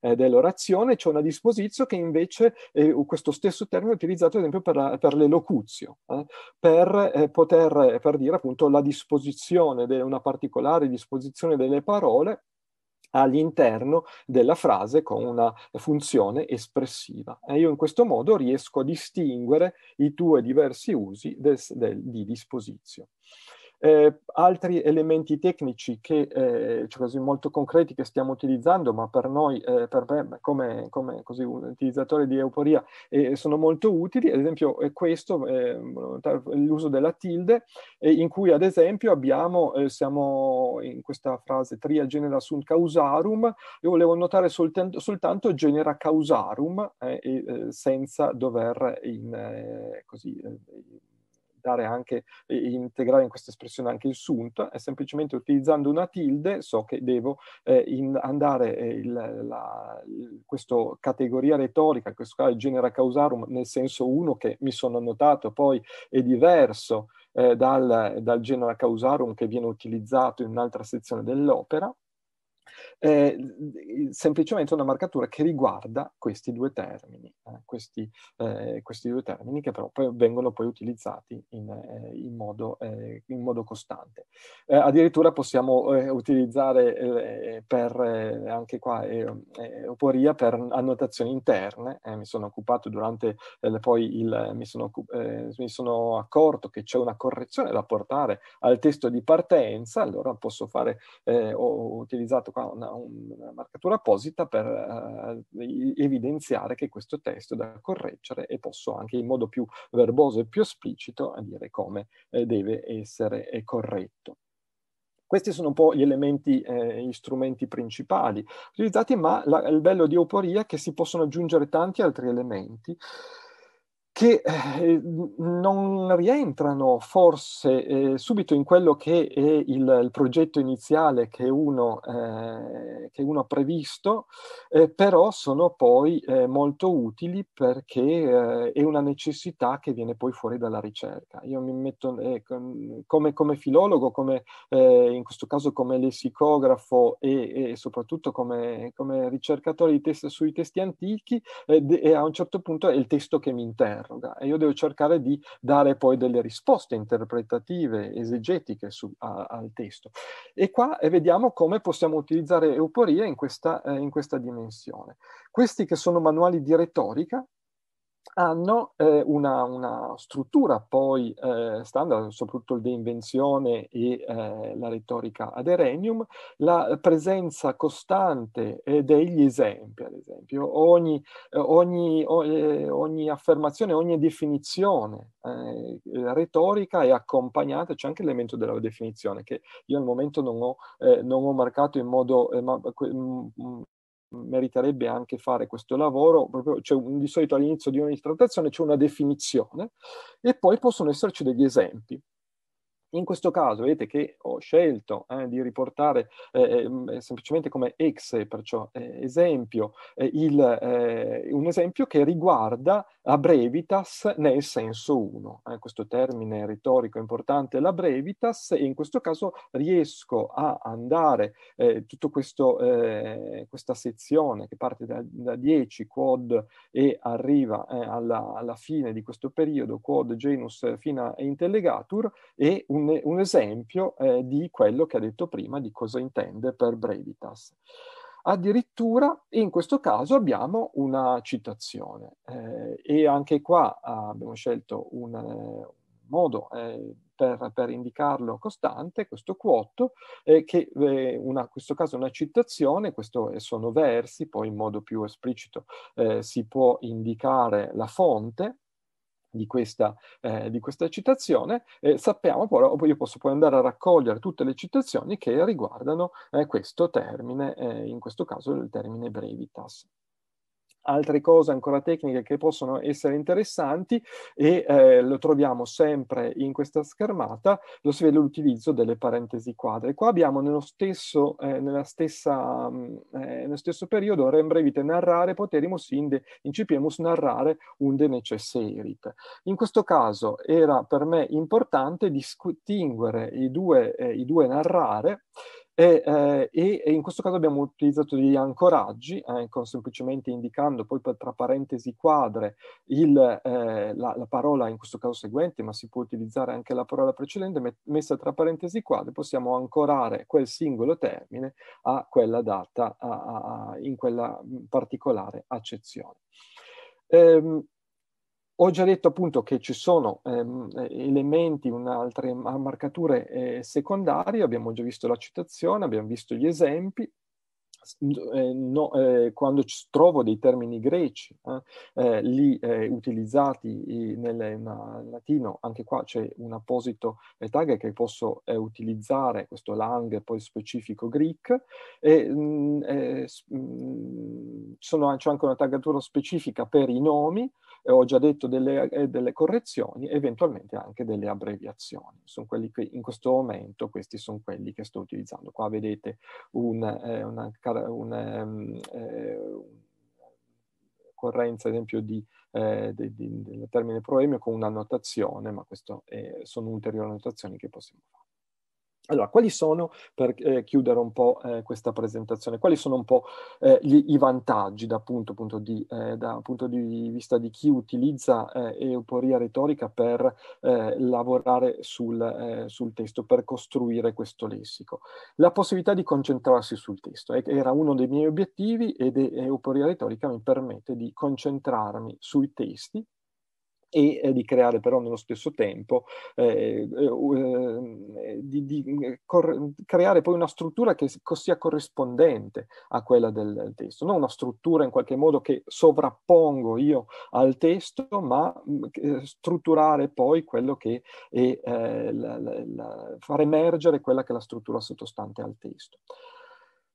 dell'orazione, c'è una disposizione che invece eh, questo stesso termine è utilizzato ad esempio per, per l'elocuzio, eh, per eh, poter eh, per dire appunto la disposizione, de- una particolare disposizione delle parole all'interno della frase con una funzione espressiva. E io in questo modo riesco a distinguere i due diversi usi del, del, di disposizio. Eh, altri elementi tecnici che, eh, cioè molto concreti che stiamo utilizzando, ma per noi, eh, per me, come, come così, un utilizzatore di Euporia, eh, sono molto utili, ad esempio è questo, eh, l'uso della tilde, eh, in cui ad esempio abbiamo, siamo in questa frase tria genera sunt causarum, io volevo notare soltanto, soltanto genera causarum, senza dover in, così, implementare anche, e integrare in questa espressione anche il sunt, è semplicemente utilizzando una tilde, so che devo eh, in, andare eh, il, la, questo categoria retorica, questo qua è genera causarum, nel senso uno che mi sono notato poi è diverso eh, dal, dal genera causarum che viene utilizzato in un'altra sezione dell'opera, eh, semplicemente una marcatura che riguarda questi due termini, eh, questi, eh, questi, due termini che però poi vengono poi utilizzati in, eh, in, modo, eh, in modo, costante. Eh, addirittura possiamo utilizzare per, anche qua oporia per annotazioni interne, mi sono occupato durante poi il, mi sono, mi sono accorto che c'è una correzione da portare al testo di partenza, allora posso fare, ho utilizzato qua una, una marcatura apposita per eh, evidenziare che questo testo è da correggere e posso anche in modo più verboso e più esplicito dire come eh, deve essere eh, corretto. Questi sono un po' gli elementi, eh, gli strumenti principali utilizzati, ma la, il bello di Oporia è che si possono aggiungere tanti altri elementi che eh, non rientrano forse eh, subito in quello che è il, il progetto iniziale che uno, eh, che uno ha previsto, eh, però sono poi eh, molto utili perché eh, è una necessità che viene poi fuori dalla ricerca. Io mi metto come, come, filologo, come, in questo caso come lessicografo e, e soprattutto come, come ricercatore test, sui testi antichi, e a un certo punto è il testo che mi interessa interroga e io devo cercare di dare poi delle risposte interpretative, esegetiche su, a, al testo. E qua e vediamo come possiamo utilizzare Euporia in questa, eh, in questa dimensione. Questi che sono manuali di retorica, hanno eh, una, una, struttura poi eh, standard, soprattutto il deinvenzione e eh, la retorica ad erenium, la presenza costante eh, degli esempi, ad esempio. Ogni, eh, ogni, eh, ogni affermazione, ogni definizione retorica è accompagnata, c'è anche l'elemento della definizione che io al momento non ho, non ho marcato in modo mm, mm, meriterebbe anche fare questo lavoro, proprio, cioè, di solito all'inizio di ogni trattazione c'è una definizione e poi possono esserci degli esempi. In questo caso vedete che ho scelto eh, di riportare eh, eh, eh semplicemente come ex, perciò eh, esempio, eh, il, un esempio che riguarda la brevitas nel senso 1. questo termine retorico importante, la brevitas, e in questo caso riesco a andare tutta questa sezione che parte da, da 10 quod e arriva alla, alla, fine di questo periodo, quod genus fina intellegatur, e un un, un esempio eh, di quello che ha detto prima, di cosa intende per brevitas. Addirittura in questo caso abbiamo una citazione eh, e anche qua ah, abbiamo scelto un, eh, un modo eh, per, per, indicarlo costante, questo quoto, eh, che eh, una, in questo caso è una citazione, questo sono versi, poi in modo più esplicito eh, si può indicare la fonte, di questa, eh, di questa, citazione, eh, sappiamo però, io posso poi andare a raccogliere tutte le citazioni che riguardano eh, questo termine, eh, in questo caso il termine brevitas altre cose ancora tecniche che possono essere interessanti e eh, lo troviamo sempre in questa schermata, lo si vede l'utilizzo delle parentesi quadre. Qua abbiamo nello stesso, eh, nella stessa, mm, eh, nello stesso periodo rem brevite narrare poterimus inde incipiemus narrare unde necesserit. In questo caso era per me importante distinguere i due, eh, i due narrare e, eh, e, e, in questo caso abbiamo utilizzato degli ancoraggi, eh, con, semplicemente indicando poi per, tra parentesi quadre il, eh, la, la, parola in questo caso seguente, ma si può utilizzare anche la parola precedente, met- messa tra parentesi quadre, possiamo ancorare quel singolo termine a quella data, a, a, a, in quella particolare accezione. Ehm, ho già detto appunto che ci sono ehm, elementi, altre marcature eh, secondarie, abbiamo già visto la citazione, abbiamo visto gli esempi, eh, no, eh, quando trovo dei termini greci, eh, eh lì eh, utilizzati nel na, latino, anche qua c'è un apposito eh, tag che posso utilizzare, questo lang poi specifico greek, e mh, mm, mh, mm, sono, c'è anche una taggatura specifica per i nomi, eh, ho già detto delle, eh, delle correzioni, eventualmente anche delle abbreviazioni. Sono quelli che in questo momento, questi sono quelli che sto utilizzando. Qua vedete un, eh, una, una um, ehm, eh, correnza, ad esempio, eh, di, del termine proemio con una notazione, ma queste sono ulteriori notazioni che possiamo fare. Allora, quali sono, per eh, chiudere un po' eh, questa presentazione, quali sono un po' eh, gli, i vantaggi da punto, punto di, eh, da punto, di, vista di chi utilizza eh, euporia retorica per eh, lavorare sul, sul, testo, per costruire questo lessico? La possibilità di concentrarsi sul testo era uno dei miei obiettivi ed euporia retorica mi permette di concentrarmi sui testi e eh, di creare però nello stesso tempo, eh, eh, ehm, di, di eh, cor- creare poi una struttura che sia corrispondente a quella del, testo, non una struttura in qualche modo che sovrappongo io al testo, ma mm, eh, strutturare poi quello che è, eh, la, la, la, far emergere quella che è la struttura sottostante al testo.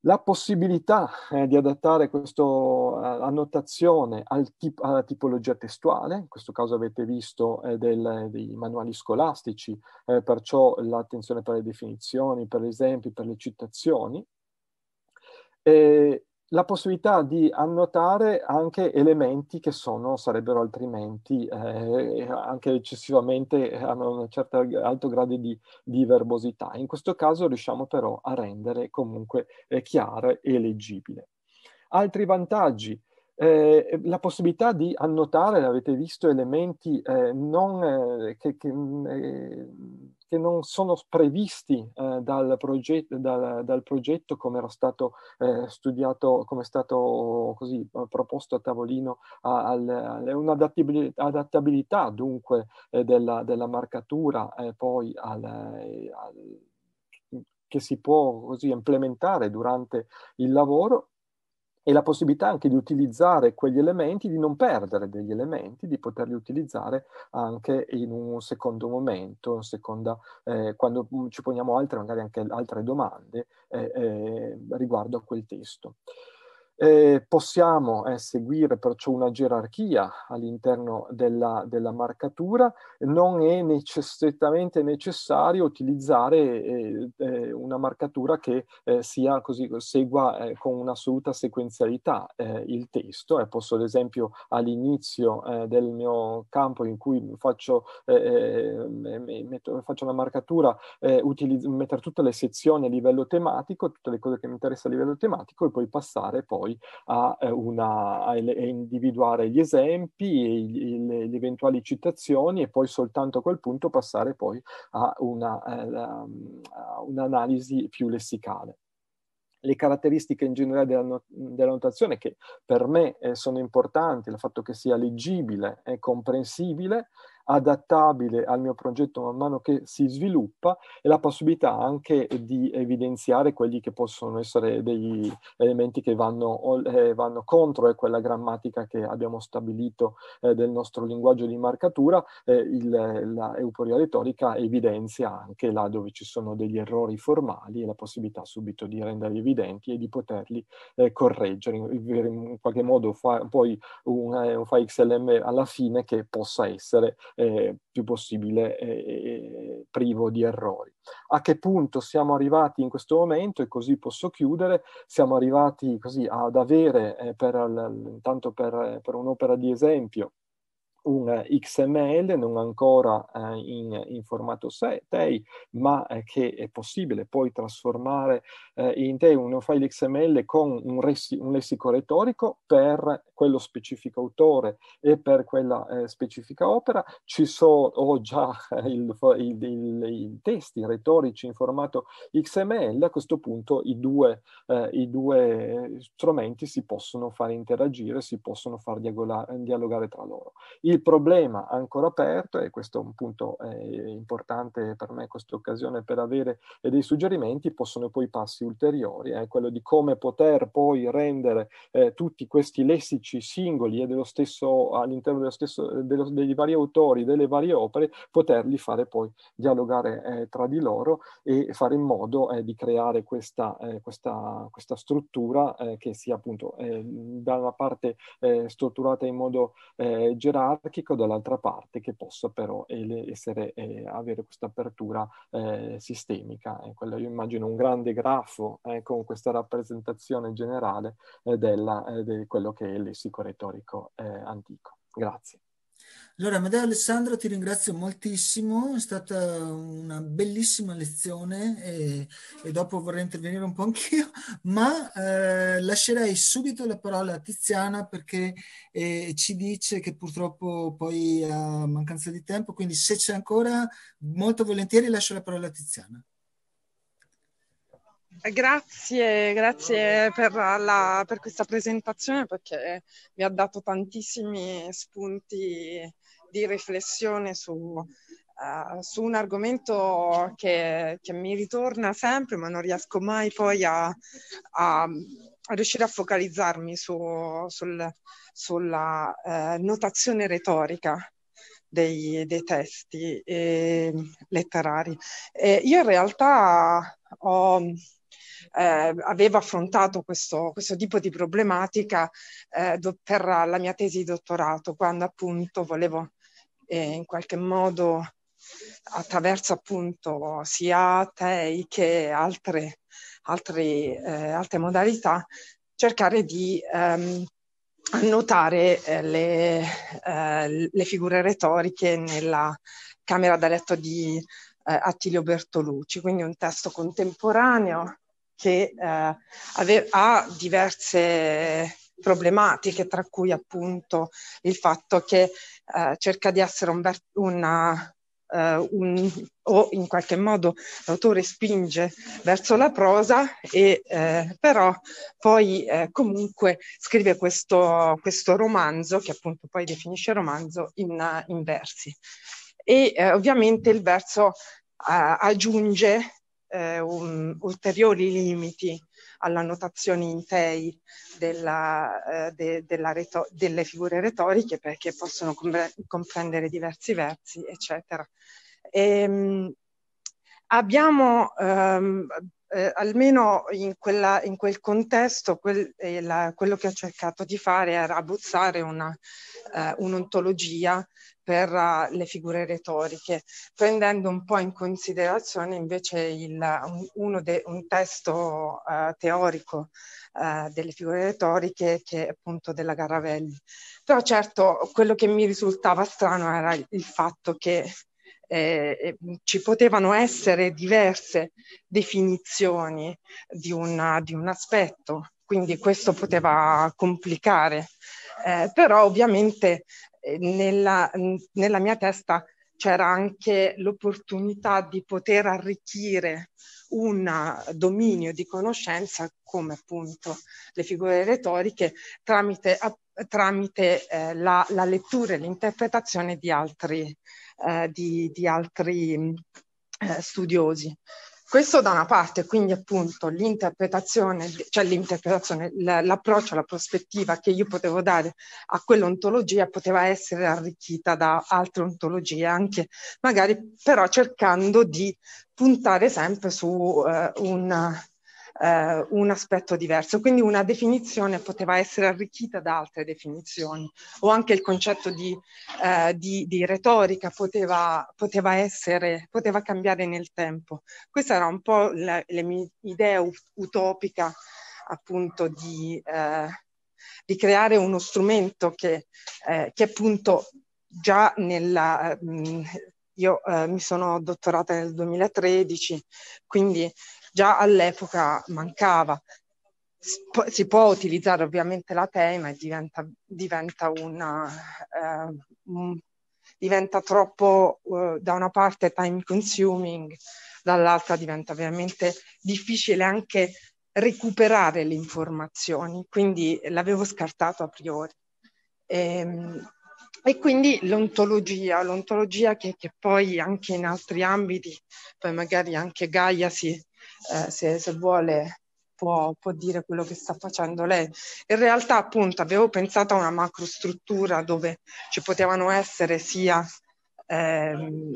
La possibilità eh, di adattare questa eh, annotazione al tip- alla tipologia testuale, in questo caso avete visto eh, del, dei manuali scolastici, eh, perciò l'attenzione per le definizioni, per gli esempi, per le citazioni, e, la possibilità di annotare anche elementi che sono, sarebbero altrimenti eh, anche eccessivamente, eh, hanno un certo alto grado di, di, verbosità. In questo caso riusciamo però a rendere comunque eh, chiara e leggibile. Altri vantaggi, eh, la possibilità di annotare, l'avete visto, elementi eh, non, eh, che, che, mm, eh, che, non sono previsti eh, dal, proget- dal, dal, progetto come era stato studiato, come è stato così, proposto a tavolino, a, un'adattabilità adattabilità, dunque della, della, marcatura poi al, al che si può così implementare durante il lavoro e la possibilità anche di utilizzare quegli elementi, di non perdere degli elementi, di poterli utilizzare anche in un secondo momento, in seconda, eh, quando mm, ci poniamo altre, magari anche altre domande eh, eh, riguardo a quel testo. Eh, possiamo eh, seguire perciò una gerarchia all'interno della, della, marcatura, non è necessariamente necessario utilizzare eh, eh, una marcatura che eh, sia così, segua eh, con un'assoluta sequenzialità il testo. posso ad esempio all'inizio del mio campo in cui faccio, metto, faccio una marcatura mettere tutte le sezioni a livello tematico, tutte le cose che mi interessano a livello tematico e poi passare poi noi a, eh, una, a individuare gli esempi, le, le, eventuali citazioni e poi soltanto a quel punto passare poi a, una, eh, a un'analisi più lessicale le caratteristiche in generale della, not- della notazione che per me eh, sono importanti, il fatto che sia leggibile e comprensibile adattabile al mio progetto man mano che si sviluppa e la possibilità anche di evidenziare quelli che possono essere degli elementi che vanno, eh, vanno contro eh, quella grammatica che abbiamo stabilito eh, del nostro linguaggio di marcatura, eh, il, la euporia retorica evidenzia anche là dove ci sono degli errori formali e la possibilità subito di renderli evidenti e di poterli eh, correggere, in, in, qualche modo fa, poi un, eh, un file XLM alla fine che possa essere eh, più possibile eh, eh, privo di errori. A che punto siamo arrivati in questo momento, e così posso chiudere, siamo arrivati così ad avere, eh, per, tanto per, per un'opera di esempio, un XML non ancora eh, in, in, formato TEI, ma eh, che è possibile poi trasformare eh, in TEI un file XML con un, resi, un, lessico retorico per quello specifico autore e per quella eh, specifica opera. Ci sono oh, già eh, i testi retorici in formato XML, a questo punto i due, eh, i due strumenti si possono far interagire, si possono far dialogare, tra loro. Il problema ancora aperto, e questo è un punto eh, importante per me, questa occasione per avere eh, dei suggerimenti, possono poi passi ulteriori, è eh, quello di come poter poi rendere eh, tutti questi lessici singoli e dello stesso, all'interno dello stesso, eh, dello, dei vari autori, delle varie opere, poterli fare poi dialogare eh, tra di loro e fare in modo di creare questa, questa, questa struttura che sia appunto da una parte strutturata in modo gerarchico, gerarchico dall'altra parte che possa però essere, eh, avere questa apertura eh, sistemica. Eh. Quello, io immagino un grande grafo eh, con questa rappresentazione generale eh, di quello che è il lessico retorico antico. Grazie. Allora, Amedeo Alessandro, ti ringrazio moltissimo, è stata una bellissima lezione e, e dopo vorrei intervenire un po' anch'io, ma eh, lascerei subito la parola a Tiziana perché eh, ci dice che purtroppo poi ha mancanza di tempo, quindi se c'è ancora, molto volentieri lascio la parola a Tiziana. Grazie, grazie per, la, per, questa presentazione perché mi ha dato tantissimi spunti di riflessione su, uh, su un argomento che, che, mi ritorna sempre, ma non riesco mai poi a, a, a riuscire a focalizzarmi su, sul, sulla uh, notazione retorica. Dei, dei testi eh, letterari. E io in realtà ho, eh, avevo affrontato questo, questo, tipo di problematica eh, do, per la mia tesi di dottorato, quando appunto volevo eh, in qualche modo attraverso appunto sia TEI che altre, altre, eh, altre modalità, cercare di ehm, annotare eh, le, eh, le, figure retoriche nella Camera da letto di eh, Attilio Bertolucci, quindi un testo contemporaneo che eh, ave- ha diverse problematiche, tra cui appunto il fatto che eh, cerca di essere un, una, Uh, un, o in qualche modo l'autore spinge verso la prosa e eh, però poi eh, comunque scrive questo, questo, romanzo che appunto poi definisce romanzo in, in versi e eh, ovviamente il verso eh, aggiunge eh, un, ulteriori limiti alla notazione in tei della, eh, de, della reto- delle figure retoriche perché possono compre- comprendere diversi versi, eccetera. E, ehm, abbiamo ehm, eh, almeno in, quella, in, quel contesto quel, eh, la, quello che ho cercato di fare era abbozzare una, eh, un'ontologia per eh, le figure retoriche, prendendo un po' in considerazione invece il, un, de, un, testo uh, teorico uh, delle figure retoriche che è appunto della Garavelli. Però certo quello che mi risultava strano era il fatto che eh, ci potevano essere diverse definizioni di, una, di un aspetto, quindi questo poteva complicare. Eh, però ovviamente nella, nella mia testa c'era anche l'opportunità di poter arricchire un dominio di conoscenza come appunto le figure retoriche tramite, tramite eh, la, la, lettura e l'interpretazione di altri, eh, di, di altri mm, eh, studiosi. Questo da una parte, quindi appunto l'interpretazione, cioè l'interpretazione, l'approccio, la prospettiva che io potevo dare a quell'ontologia poteva essere arricchita da altre ontologie, anche magari però cercando di puntare sempre su eh, un, eh, un aspetto diverso. Quindi una definizione poteva essere arricchita da altre definizioni o anche il concetto di, eh, di, di retorica poteva, poteva, essere, poteva cambiare nel tempo. Questa era un po' la, la mia idea utopica appunto di, eh, di creare uno strumento che, eh, che appunto già nella... Mh, mm, io eh, mi sono dottorata nel 2013, quindi già all'epoca mancava. si può utilizzare ovviamente la tema e diventa, diventa una, eh, diventa troppo eh, da una parte time consuming, dall'altra diventa veramente difficile anche recuperare le informazioni, quindi l'avevo scartato a priori. E, ehm, e quindi l'ontologia, l'ontologia che, che, poi anche in altri ambiti, poi magari anche Gaia si, eh, se, se, vuole può, può, dire quello che sta facendo lei. In realtà appunto avevo pensato a una macrostruttura dove ci potevano essere sia, ehm,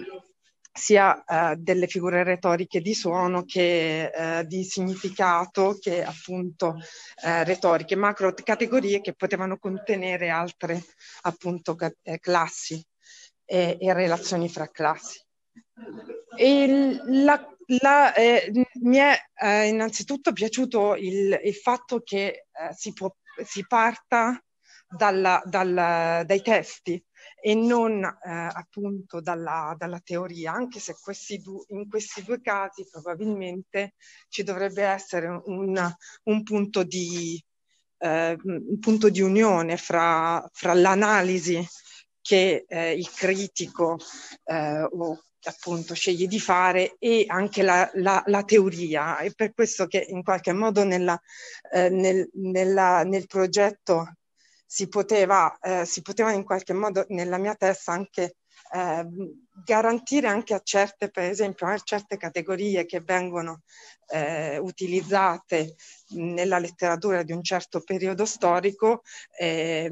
sia eh, delle figure retoriche di suono che eh, di significato che appunto eh, retoriche, macro categorie che potevano contenere altre appunto eh, classi e, e relazioni fra classi. E la la, eh, mi è eh, innanzitutto piaciuto il, il fatto che eh, si, può, si, parta dalla, dalla, dai testi e non eh, appunto dalla, dalla, teoria, anche se questi du- in questi due casi probabilmente ci dovrebbe essere un, un, punto, di, eh, un punto, di, unione fra, fra l'analisi che eh, il critico o appunto sceglie di fare e anche la, la, la teoria. È per questo che in qualche modo nella, eh, nel, nella, nel, progetto si poteva, eh, si poteva in qualche modo nella mia testa anche eh, garantire anche a certe, per esempio, a certe categorie che vengono eh, utilizzate nella letteratura di un certo periodo storico eh,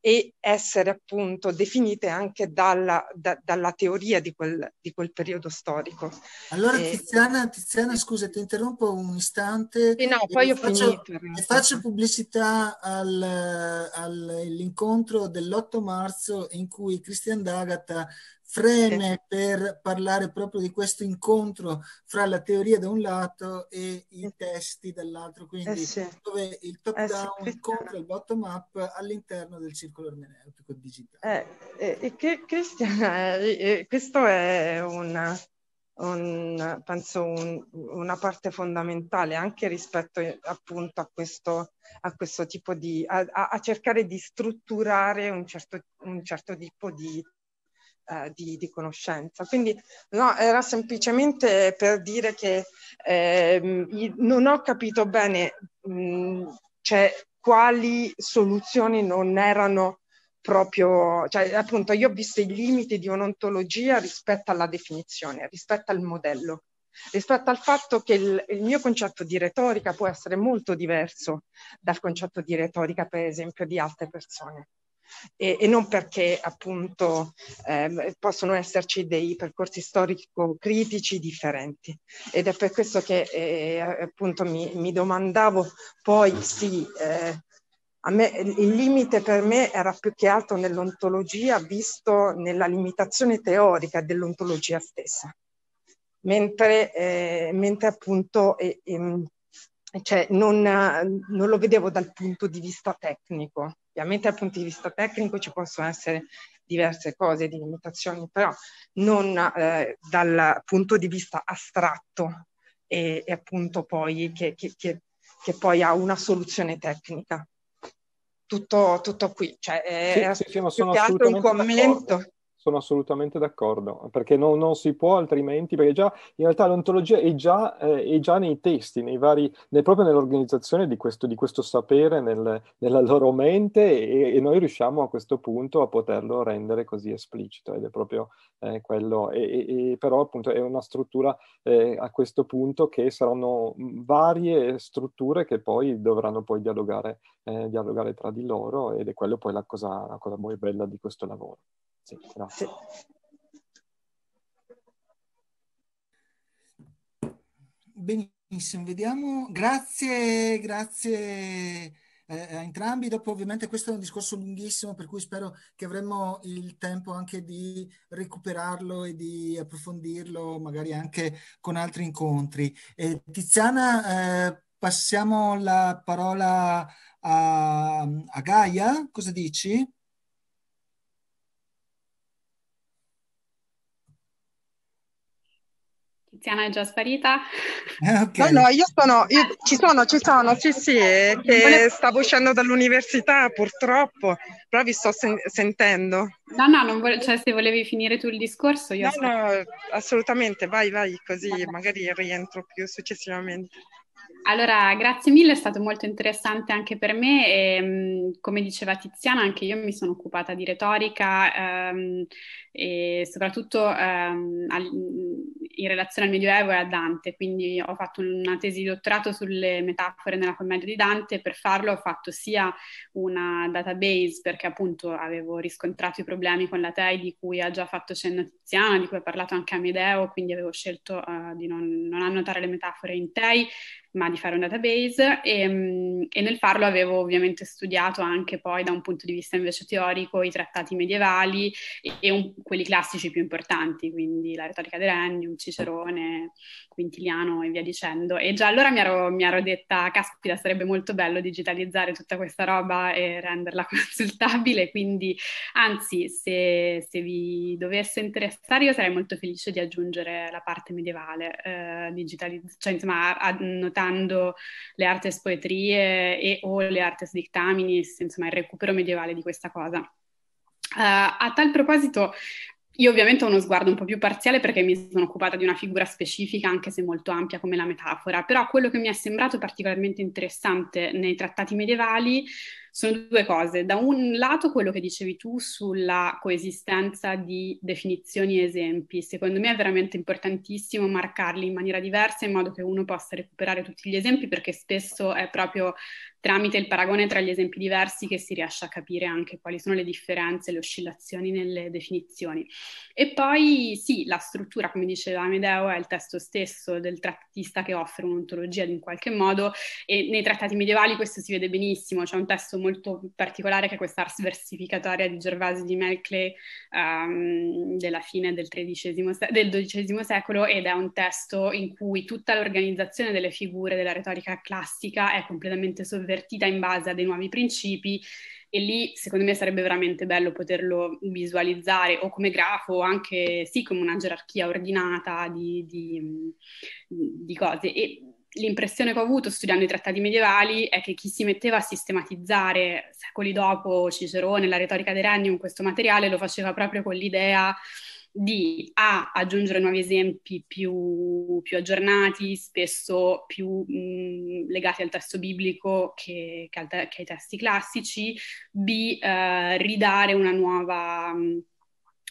e essere appunto definite anche dalla, da, dalla teoria di quel, di quel, periodo storico. Allora eh, Tiziana, Tiziana, scusa, ti interrompo un istante. Sì, no, poi ho faccio, finito. faccio pubblicità al, all'incontro dell'8 marzo in cui Cristian D'Agata freme sì. per parlare proprio di questo incontro fra la teoria da un lato e i testi dall'altro, quindi eh sì. dove il top eh down sì, incontra il bottom up all'interno del circolo ermeneutico digitale. Eh, eh, che, eh, eh, eh, questo è una, un, penso un, una parte fondamentale anche rispetto eh, appunto a questo, a questo tipo di, a, a cercare di strutturare un certo, un certo tipo di eh, di, di, conoscenza. Quindi no, era semplicemente per dire che eh, non ho capito bene mh, mm, cioè, quali soluzioni non erano proprio, cioè appunto io ho visto i limiti di un'ontologia rispetto alla definizione, rispetto al modello rispetto al fatto che il, il, mio concetto di retorica può essere molto diverso dal concetto di retorica, per esempio, di altre persone e, e non perché appunto eh, possono esserci dei percorsi storico-critici differenti. Ed è per questo che eh, appunto mi, mi, domandavo poi sì, eh, me, il limite per me era più che altro nell'ontologia visto nella limitazione teorica dell'ontologia stessa. Mentre, eh, mentre appunto cioè non, non lo vedevo dal punto di vista tecnico Ovviamente dal punto di vista tecnico ci possono essere diverse cose di limitazioni, però non eh, dal punto di vista astratto e, e appunto poi che, che, che, che, poi ha una soluzione tecnica. Tutto, tutto qui, cioè, eh, sì, sì, sì, sono più che altro un commento. D'accordo sono assolutamente d'accordo, perché no, non si può altrimenti, perché già in realtà l'ontologia è già, eh, è già nei testi, nei vari, nel, proprio nell'organizzazione di questo, di questo sapere nel, nella loro mente e, e, noi riusciamo a questo punto a poterlo rendere così esplicito ed è proprio eh, quello, e, e, però appunto è una struttura eh, a questo punto che saranno varie strutture che poi dovranno poi dialogare, eh, dialogare tra di loro ed è quello poi la cosa, la cosa poi bella di questo lavoro. Sì, no. Benissimo, vediamo. Grazie, grazie eh, a entrambi. Dopo ovviamente questo è un discorso lunghissimo per cui spero che avremo il tempo anche di recuperarlo e di approfondirlo magari anche con altri incontri. Eh, Tiziana, eh, passiamo la parola a, a Gaia, cosa dici? Tiziana è già sparita? Eh, okay. No, no, io sono, io, ci sono, ci sono, sì, sì, che stavo uscendo dall'università purtroppo, però vi sto sen- sentendo. No, no, vo- cioè, se volevi finire tu il discorso io... No, no, assolutamente, vai, vai, così Vabbè. magari rientro più successivamente. Allora, grazie mille, è stato molto interessante anche per me e ehm, come diceva Tiziana, anche io mi sono occupata di retorica, ehm, e soprattutto ehm, al, in relazione al Medioevo e a Dante, quindi ho fatto una tesi di dottorato sulle metafore nella commedia di Dante, per farlo ho fatto sia una database perché appunto avevo riscontrato i problemi con la TEI di cui ha già fatto cenno Tiziana, di cui ha parlato anche Amedeo, quindi avevo scelto uh, di non, non annotare le metafore in TEI, ma di fare un database e, ehm, e, nel farlo avevo ovviamente studiato anche poi da un punto di vista invece teorico i trattati medievali e, e un, quelli classici più importanti, quindi la retorica di Rennium, Cicerone, Quintiliano e via dicendo. E già allora mi ero, mi ero detta, caspita, sarebbe molto bello digitalizzare tutta questa roba e renderla consultabile, quindi anzi, se, se vi dovesse interessare, io sarei molto felice di aggiungere la parte medievale, eh, digitaliz- cioè insomma, annotando le artes poetrie e o le artes dictaminis, insomma, il recupero medievale di questa cosa. Eh, a tal proposito, io ovviamente ho uno sguardo un po' più parziale perché mi sono occupata di una figura specifica, anche se molto ampia come la metafora, però quello che mi è sembrato particolarmente interessante nei trattati medievali sono due cose. Da un lato quello che dicevi tu sulla coesistenza di definizioni e esempi, secondo me è veramente importantissimo marcarli in maniera diversa in modo che uno possa recuperare tutti gli esempi perché spesso è proprio tramite il paragone tra gli esempi diversi che si riesce a capire anche quali sono le differenze, le oscillazioni nelle definizioni. E poi sì, la struttura, come diceva Amedeo, è il testo stesso del trattista che offre un'ontologia in qualche modo e nei trattati medievali questo si vede benissimo, c'è un testo molto particolare che è questa ars versificatoria di Gervasi di Melclay um, ehm, della fine del, se- del XII secolo ed è un testo in cui tutta l'organizzazione delle figure della retorica classica è completamente sovversa invertita in base a dei nuovi principi e lì secondo me sarebbe veramente bello poterlo visualizzare o come grafo o anche sì come una gerarchia ordinata di, di, di cose. E l'impressione che ho avuto studiando i trattati medievali è che chi si metteva a sistematizzare secoli dopo Cicerone, la retorica dei regni con questo materiale lo faceva proprio con l'idea di A, aggiungere nuovi esempi più, più aggiornati, spesso più mh, legati al testo biblico che, che, te- che ai testi classici, B, eh, ridare una nuova,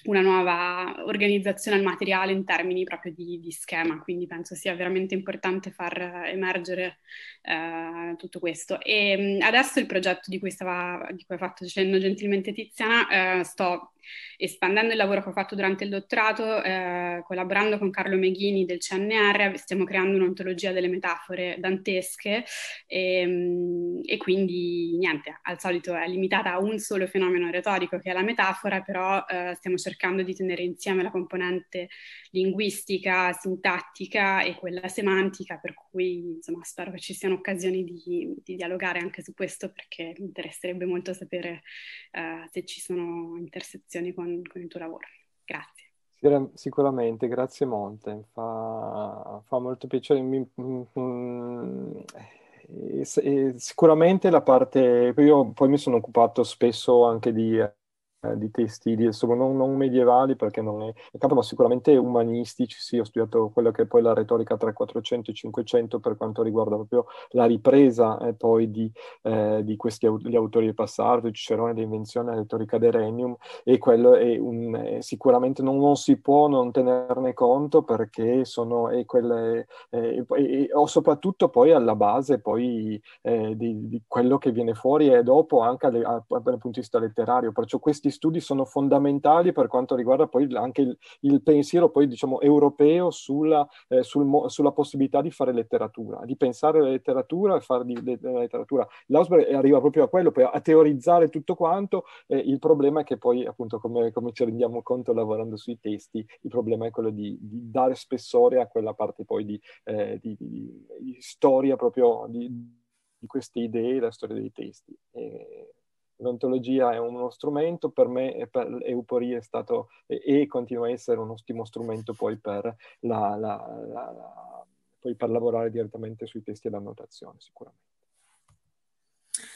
una nuova, organizzazione al materiale in termini proprio di, di schema, quindi penso sia veramente importante far emergere eh, tutto questo. E adesso il progetto di cui, stava, di cui ha fatto cenno gentilmente Tiziana, eh, sto Espandendo il lavoro che ho fatto durante il dottorato, eh, collaborando con Carlo Meghini del CNR, stiamo creando un'ontologia delle metafore dantesche e, ehm, e quindi niente, al solito è limitata a un solo fenomeno retorico che è la metafora, però eh, stiamo cercando di tenere insieme la componente linguistica, sintattica e quella semantica, per cui insomma spero che ci siano occasioni di, di dialogare anche su questo perché mi interesserebbe molto sapere eh, se ci sono intersezioni soddisfazioni con, con il tuo lavoro. Grazie. Sicuramente, grazie molte, fa, fa molto piacere. Mi, mm, mm eh, e, e sicuramente la parte, io poi mi sono occupato spesso anche di eh, di testili, insomma non, non, medievali perché non è il ma sicuramente umanistici, sì, ho studiato quello che è poi la retorica tra 400 e 500 per quanto riguarda proprio la ripresa eh, poi di, eh, di questi gli autori del passato, Cicerone, l'invenzione, la retorica del Renium, e quello è un, sicuramente non, non, si può non tenerne conto perché sono e quelle, e, e, o soprattutto poi alla base poi eh, di, di, quello che viene fuori e dopo anche alle, a, dal punto di vista letterario, perciò questi studi sono fondamentali per quanto riguarda poi anche il, il pensiero poi, diciamo, europeo sulla, eh, sul sulla, possibilità di fare letteratura, di pensare alla letteratura e fare di, de- della letteratura. L'Ausberg arriva proprio a quello, poi a teorizzare tutto quanto, eh, il problema è che poi appunto come, come, ci rendiamo conto lavorando sui testi, il problema è quello di, di dare spessore a quella parte poi di, eh, di, di storia proprio di, queste idee, la storia dei testi. E l'ontologia è uno strumento, per me e per Eupori è stato e, continua a essere un ottimo strumento poi per, la, la, la, poi per lavorare direttamente sui testi e la sicuramente.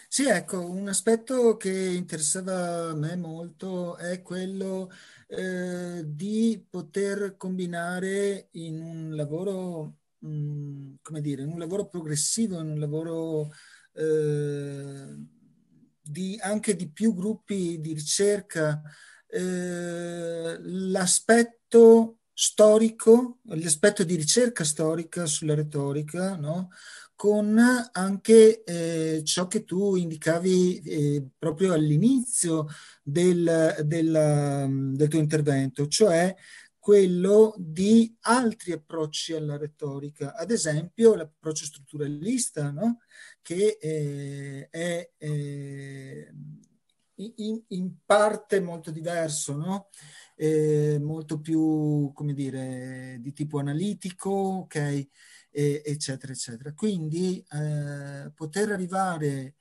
Sì, ecco, un aspetto che interessava a me molto è quello eh, di poter combinare in un lavoro, mh, mm, come dire, in un lavoro progressivo, in un lavoro... Eh, di, anche di più gruppi di ricerca eh, l'aspetto storico, l'aspetto di ricerca storica sulla retorica, no? con anche eh, ciò che tu indicavi eh, proprio all'inizio del, del, del, tuo intervento, cioè quello di altri approcci alla retorica, ad esempio l'approccio strutturalista, no? che eh, è eh, in, in, parte molto diverso, no? eh, molto più, come dire, di tipo analitico, okay? e, eccetera, eccetera. Quindi eh, poter arrivare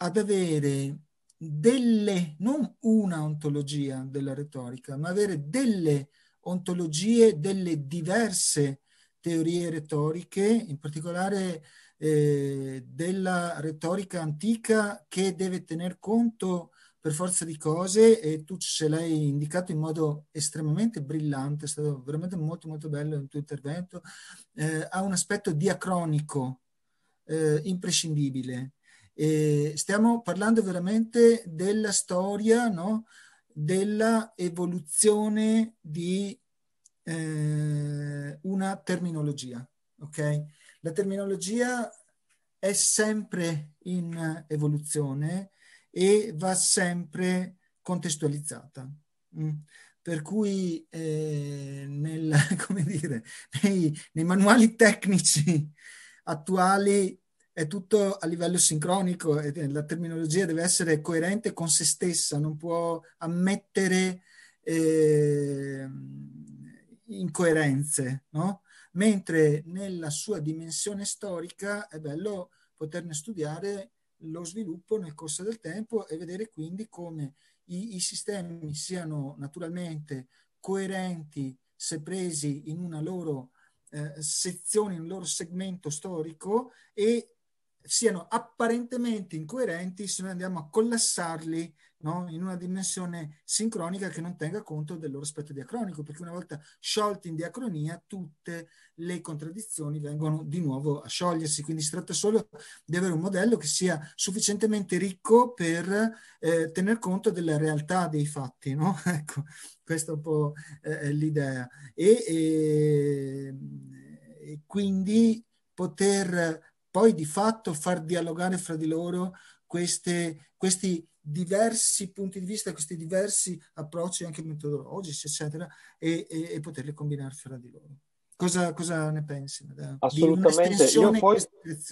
ad avere delle, non una ontologia della retorica, ma avere delle ontologie delle diverse teorie retoriche, in particolare eh, della retorica antica che deve tener conto per forza di cose e tu ce l'hai indicato in modo estremamente brillante, è stato veramente molto molto bello il tuo intervento, eh, ha un aspetto diacronico eh, imprescindibile. E stiamo parlando veramente della storia, no? della evoluzione di eh, una terminologia. Okay? La terminologia è sempre in evoluzione e va sempre contestualizzata. Mm. Per cui eh, nel, dire, nei, nei manuali tecnici attuali è tutto a livello sincronico e la terminologia deve essere coerente con se stessa, non può ammettere eh, incoerenze, no? Mentre nella sua dimensione storica è bello poterne studiare lo sviluppo nel corso del tempo e vedere quindi come i, i sistemi siano naturalmente coerenti se presi in una loro eh, sezione, in un loro segmento storico e siano apparentemente incoerenti se noi andiamo a collassarli no? in una dimensione sincronica che non tenga conto del loro aspetto diacronico, perché una volta sciolti in diacronia tutte le contraddizioni vengono di nuovo a sciogliersi, quindi si tratta solo di avere un modello che sia sufficientemente ricco per eh, tener conto della realtà dei fatti, no? ecco, questa è un po' eh, l'idea. E, e, ehm, e quindi poter poi di fatto far dialogare fra di loro queste, questi diversi punti di vista, questi diversi approcci anche metodologici, eccetera, e, e, e poterli combinare fra di loro. Cosa, cosa ne pensi? Assolutamente, io poi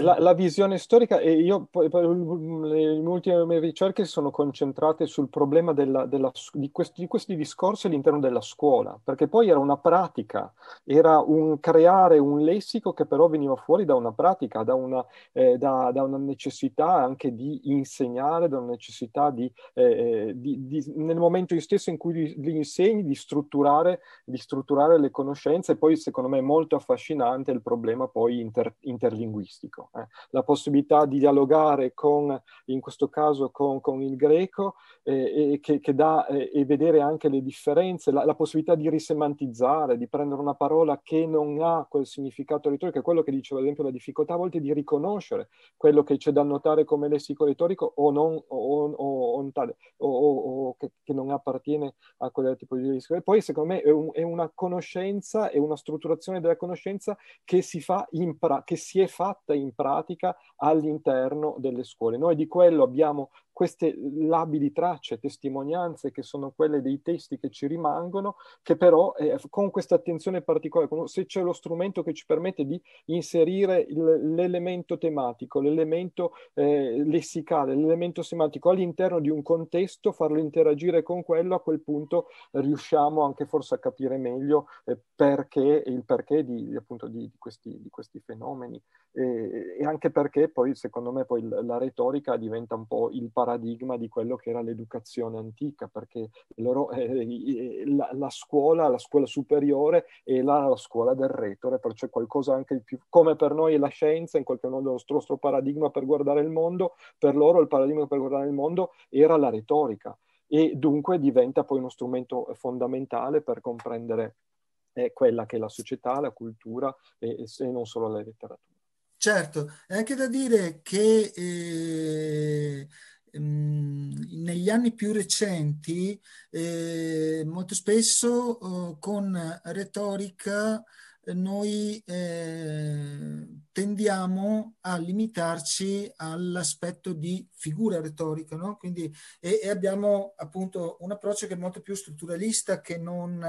la, la, visione storica e io poi, le ultime mie ricerche sono concentrate sul problema della, della, di, questi, di, questi, discorsi all'interno della scuola, perché poi era una pratica, era un creare un lessico che però veniva fuori da una pratica, da una, eh, da, da una necessità anche di insegnare, da una necessità di, eh, eh di, di nel momento stesso in cui li, li insegni, di strutturare, di strutturare le conoscenze e poi secondo me me molto affascinante il problema poi inter- interlinguistico, eh? la possibilità di dialogare con, in questo caso, con, con il greco eh, che, che dà, eh, e vedere anche le differenze, la, la, possibilità di risemantizzare, di prendere una parola che non ha quel significato retorico, è quello che diceva ad esempio la difficoltà a volte di riconoscere quello che c'è da notare come lessico retorico o, non, o, o, o che, che, non appartiene a quel tipo di lessico. E poi secondo me è, un, è una conoscenza e una strutturazione dimostrazione della conoscenza che si, fa in pra- che si è fatta in pratica all'interno delle scuole. Noi di quello abbiamo queste labili tracce, testimonianze che sono quelle dei testi che ci rimangono, che però eh, con questa attenzione particolare, con, se c'è lo strumento che ci permette di inserire il, l'elemento tematico, l'elemento eh, lessicale, l'elemento semantico all'interno di un contesto, farlo interagire con quello, a quel punto riusciamo anche forse a capire meglio eh, perché il percorso perché di, appunto, di, di, questi, di questi, fenomeni e, e, anche perché poi secondo me poi la retorica diventa un po' il paradigma di quello che era l'educazione antica perché loro, eh, la, la, scuola, la scuola superiore è la, la scuola del retore, perciò è qualcosa anche di più, come per noi la scienza in qualche modo il nostro, nostro paradigma per guardare il mondo, per loro il paradigma per guardare il mondo era la retorica e dunque diventa poi uno strumento fondamentale per comprendere è quella che è la società, la cultura e, e non solo la letteratura. Certo, è anche da dire che eh, mh, mm, negli anni più recenti eh, molto spesso eh, con retorica noi eh, tendiamo a limitarci all'aspetto di figura retorica, no? Quindi, e, e, abbiamo appunto un approccio che è molto più strutturalista che non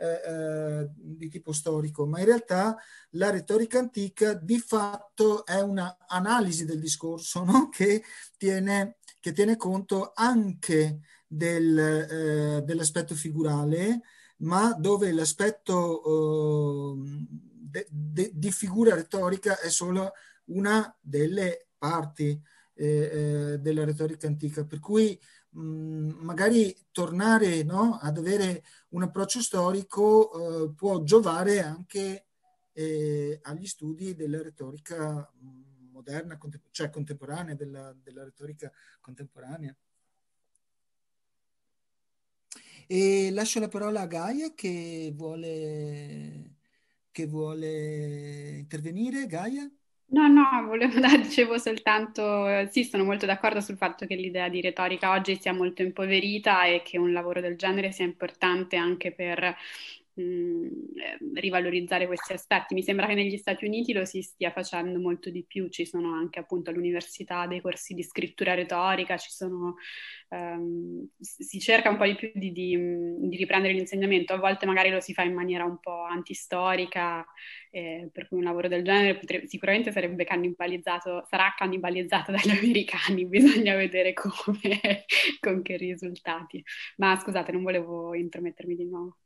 eh, eh, di tipo storico, ma in realtà la retorica antica di fatto è un'analisi del discorso no? che, tiene, che, tiene, conto anche del, eh, dell'aspetto figurale, ma dove l'aspetto eh, de, de, di figura retorica è solo una delle parti eh, eh, della retorica antica. Per cui Mhmm, magari tornare no, ad avere un approccio storico eh, può giovare anche eh, agli studi della retorica mhmm, moderna, contem- cioè contemporanea, della, della retorica contemporanea. E lascio la parola a Gaia che vuole, che vuole intervenire. Gaia? No, no, volevo da- dicevo soltanto, sì, sono molto d'accordo sul fatto che l'idea di retorica oggi sia molto impoverita e che un lavoro del genere sia importante anche per Mm, eh, rivalorizzare questi aspetti. Mi sembra che negli Stati Uniti lo si stia facendo molto di più, ci sono anche appunto all'università dei corsi di scrittura retorica, ci sono, um, si cerca un po' di più di, di, mm, di, riprendere l'insegnamento, a volte magari lo si fa in maniera un po' antistorica, eh, per cui un lavoro del genere potrebbe, sicuramente sarebbe cannibalizzato, sarà cannibalizzato dagli americani, bisogna vedere come, con che risultati. Ma scusate, non volevo intromettermi di nuovo.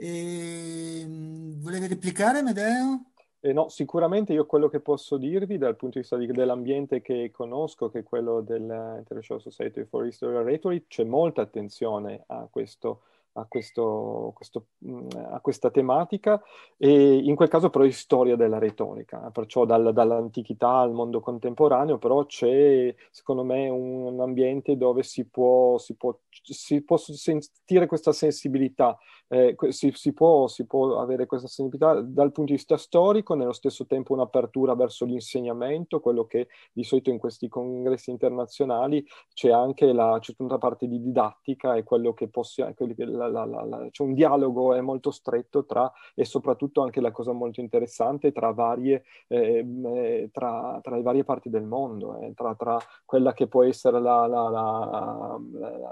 E, ehm, volevi replicare, Medeo? Eh no, sicuramente io quello che posso dirvi dal punto di vista di, dell'ambiente che conosco, che è quello dell'International Society for History and Rhetoric, c'è molta attenzione a, questo, a, questo, questo, mm, a questa tematica e in quel caso però è storia della retorica, eh, perciò dal, dall'antichità al mondo contemporaneo, però c'è secondo me un, ambiente dove si può, si può, si può sentire questa sensibilità eh, si, si, può, si, può, avere questa sensibilità dal punto di vista storico, nello stesso tempo un'apertura verso l'insegnamento, quello che di solito in questi congressi internazionali c'è anche la, c'è tutta una parte di didattica e quello che possa, c'è un dialogo è molto stretto tra, e soprattutto anche la cosa molto interessante, tra, varie, ehm, eh, tra, tra le varie parti del mondo, eh, tra, tra, quella che può essere la, la, la,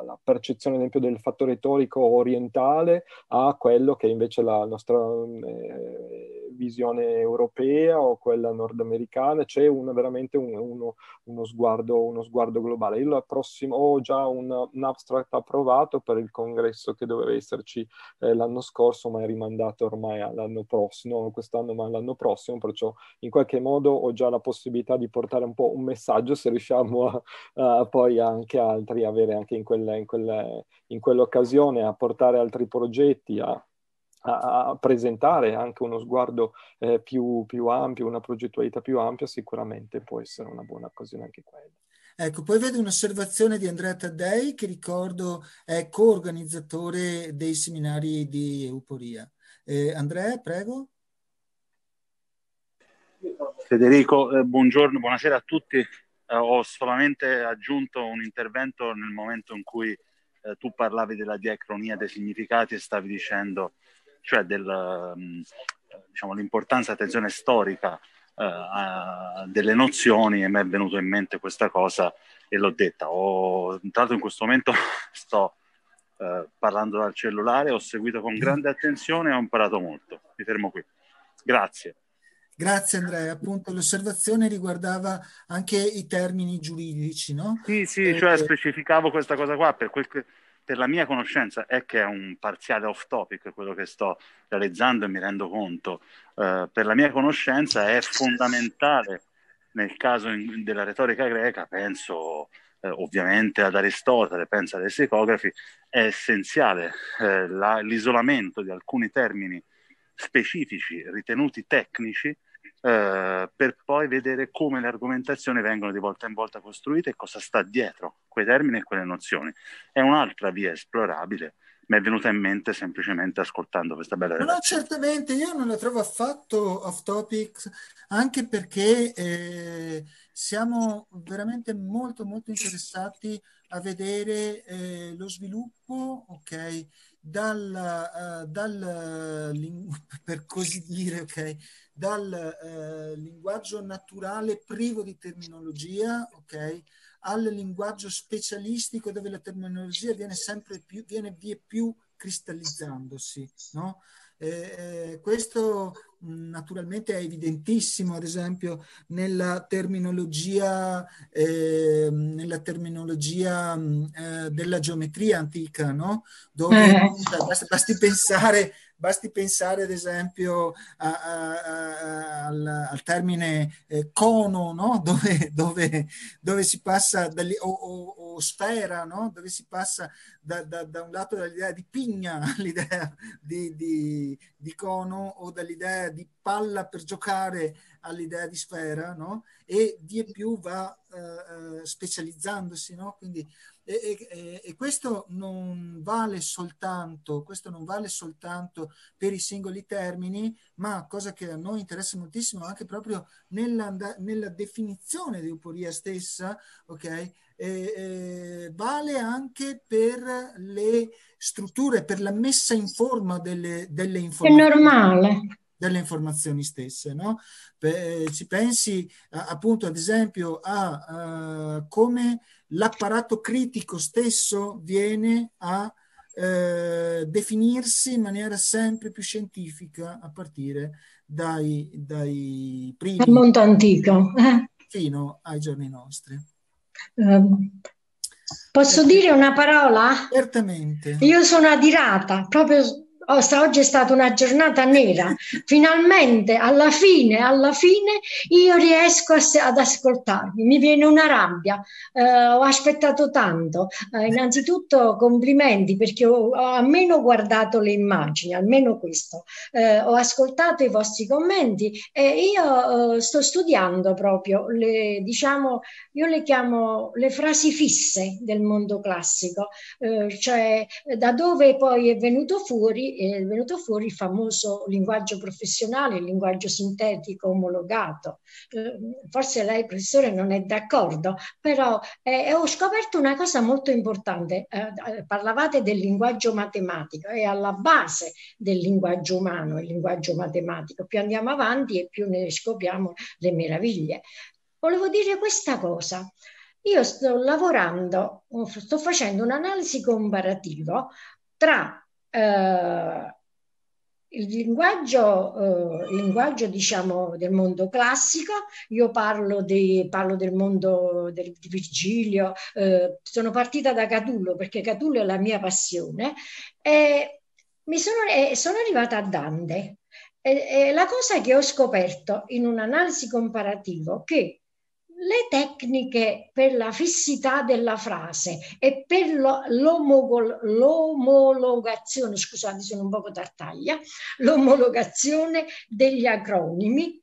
la percezione, ad esempio, del fatto retorico orientale, a quello che invece la nostra eh, visione europea o quella nordamericana, c'è una, veramente un, uno, uno, sguardo, uno, sguardo, globale. Io prossima, ho già un, un, abstract approvato per il congresso che doveva esserci eh, l'anno scorso, ma è rimandato ormai all'anno prossimo, non quest'anno ma all'anno prossimo, perciò in qualche modo ho già la possibilità di portare un po' un messaggio se riusciamo a, a poi anche altri, avere anche in, quella, in, quella, in quell'occasione a portare altri progetti, a a, a presentare anche uno sguardo eh, più, più ampio, una progettualità più ampia, sicuramente può essere una buona occasione anche quella. Ecco, poi vedo un'osservazione di Andrea Taddei che ricordo è coorganizzatore dei seminari di Euporia. Eh, Andrea, prego. Federico, eh, buongiorno, buonasera a tutti. Eh, ho solamente aggiunto un intervento nel momento in cui eh, tu parlavi della diacronia dei significati e stavi dicendo cioè del, mm, diciamo, l'importanza, attenzione storica uh, delle nozioni e mi è venuto in mente questa cosa e l'ho detta. Ho, tra l'altro in questo momento sto uh, parlando dal cellulare, ho seguito con grande attenzione e ho imparato molto. Mi fermo qui. Grazie. Grazie Andrea, appunto l'osservazione riguardava anche i termini giuridici, no? Sì, sì, eh, cioè specificavo questa cosa qua, per quel che per la mia conoscenza è che è un parziale off topic quello che sto realizzando e mi rendo conto, eh, per la mia conoscenza è fondamentale nel caso in, della retorica greca, penso eh, ovviamente ad Aristotele, penso agli ecografi, è essenziale eh, la, l'isolamento di alcuni termini specifici ritenuti tecnici eh, per poi vedere come le argomentazioni vengono di volta in volta costruite e cosa sta dietro quei termini e quelle nozioni. È un'altra via esplorabile mi è venuta in mente semplicemente ascoltando questa bella relazione. No, certamente, io non la trovo affatto off topic, anche perché eh, siamo veramente molto, molto interessati a vedere eh, lo sviluppo, ok, dal, uh, dal, eh, per così dire, okay, dal uh, linguaggio naturale privo di terminologia okay, al linguaggio specialistico dove la terminologia viene sempre più, viene via più cristallizzandosi. No? Eh, questo naturalmente è evidentissimo, ad esempio, nella terminologia, eh, nella terminologia mm, eh, della geometria antica, no? dove eh. basti pensare Basti pensare ad esempio a, a, a, al, al, termine eh, cono, no? dove, dove, dove, si passa, da, o, o, o, sfera, no? dove si passa da, da, da, un lato dall'idea di pigna all'idea di, di, di cono o dall'idea di palla per giocare all'idea di sfera no? e di più va eh, eh, specializzandosi. No? Quindi, e, e, e questo, non vale soltanto, questo non vale soltanto per i singoli termini, ma cosa che a noi interessa moltissimo anche proprio nella, nella definizione di euforia stessa, ok? Eh, eh, vale anche per le strutture, per la messa in forma delle, delle informazioni. È normale delle informazioni stesse. No? Beh, ci pensi appunto ad esempio a uh, come l'apparato critico stesso viene a eh, definirsi in maniera sempre più scientifica a partire dai, dai primi. Dal mondo antico. Eh. Fino ai giorni nostri. Um, posso dire una parola? Certamente. Io sono adirata, proprio Oh, oggi è stata una giornata nera. Finalmente, alla fine, alla fine, io riesco a, ad ascoltarvi. Mi viene una rabbia. Eh, ho aspettato tanto. Eh, innanzitutto, complimenti perché ho, ho, almeno guardato le immagini, almeno questo. Eh, ho ascoltato i vostri commenti e io eh, sto studiando proprio le, diciamo, io le chiamo le frasi fisse del mondo classico, eh, cioè da dove poi è venuto fuori è venuto fuori il famoso linguaggio professionale, il linguaggio sintetico omologato. Eh, forse lei, professore, non è d'accordo, però eh, ho scoperto una cosa molto importante. Eh, eh, parlavate del linguaggio matematico, è alla base del linguaggio umano, il linguaggio matematico. Più andiamo avanti e più ne scopriamo le meraviglie. Volevo dire questa cosa. Io sto lavorando, sto facendo un'analisi comparativa tra eh, il linguaggio, eh, linguaggio diciamo, del mondo classico, io parlo, di, parlo del mondo del, di Virgilio, eh, sono partita da Catullo perché Catullo è la mia passione e sono, eh, sono, arrivata a Dante. E, la cosa che ho scoperto in un'analisi comparativa che le tecniche per la fissità della frase e per l'omologazione, scusate sono un poco tartaglia, l'omologazione degli acronimi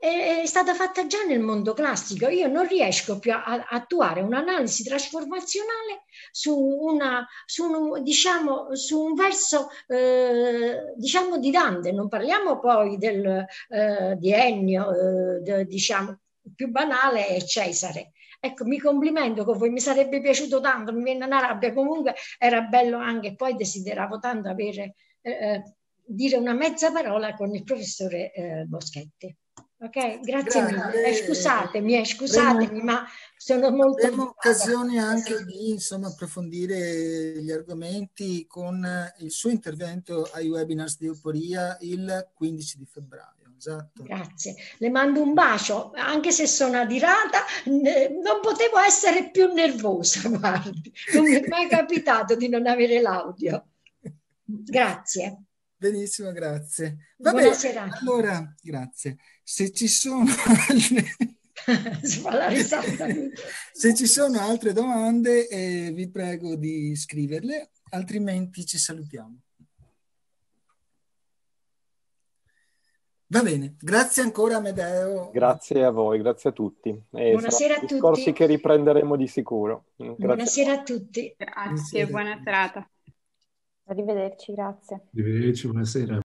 è stata fatta già nel mondo classico. Io non riesco più a, a attuare un'analisi trasformazionale su, una, su, un, diciamo, su un verso eh, diciamo di Dante, non parliamo poi del, eh, di Ennio, eh, de, diciamo, più banale è Cesare. Ecco, mi complimento con voi, mi sarebbe piaciuto tanto, mi viene una rabbia, comunque era bello anche, poi desideravo tanto avere, eh, eh, dire una mezza parola con il professore eh, Boschetti. Ok, grazie, grazie. mille. Eh, scusatemi, eh, scusatemi, avremo, ma sono molto... Abbiamo occasione anche di insomma, approfondire gli argomenti con il suo intervento ai webinars di Euporia il 15 di febbraio esatto. Grazie, le mando un bacio, anche se sono adirata, non potevo essere più nervosa, guardi, non mi è mai capitato di non avere l'audio. Grazie. Benissimo, grazie. Vabbè, Buonasera. Allora, grazie. Se ci sono... Se ci sono altre domande, eh, vi prego di scriverle, altrimenti ci salutiamo. Va bene, grazie ancora Amedeo. Grazie a voi, grazie a tutti. E Buonasera a tutti. Corsi che riprenderemo di sicuro. Grazie. Buonasera a tutti. Grazie, buonasera. buona serata. Arrivederci, grazie. Arrivederci, buonasera.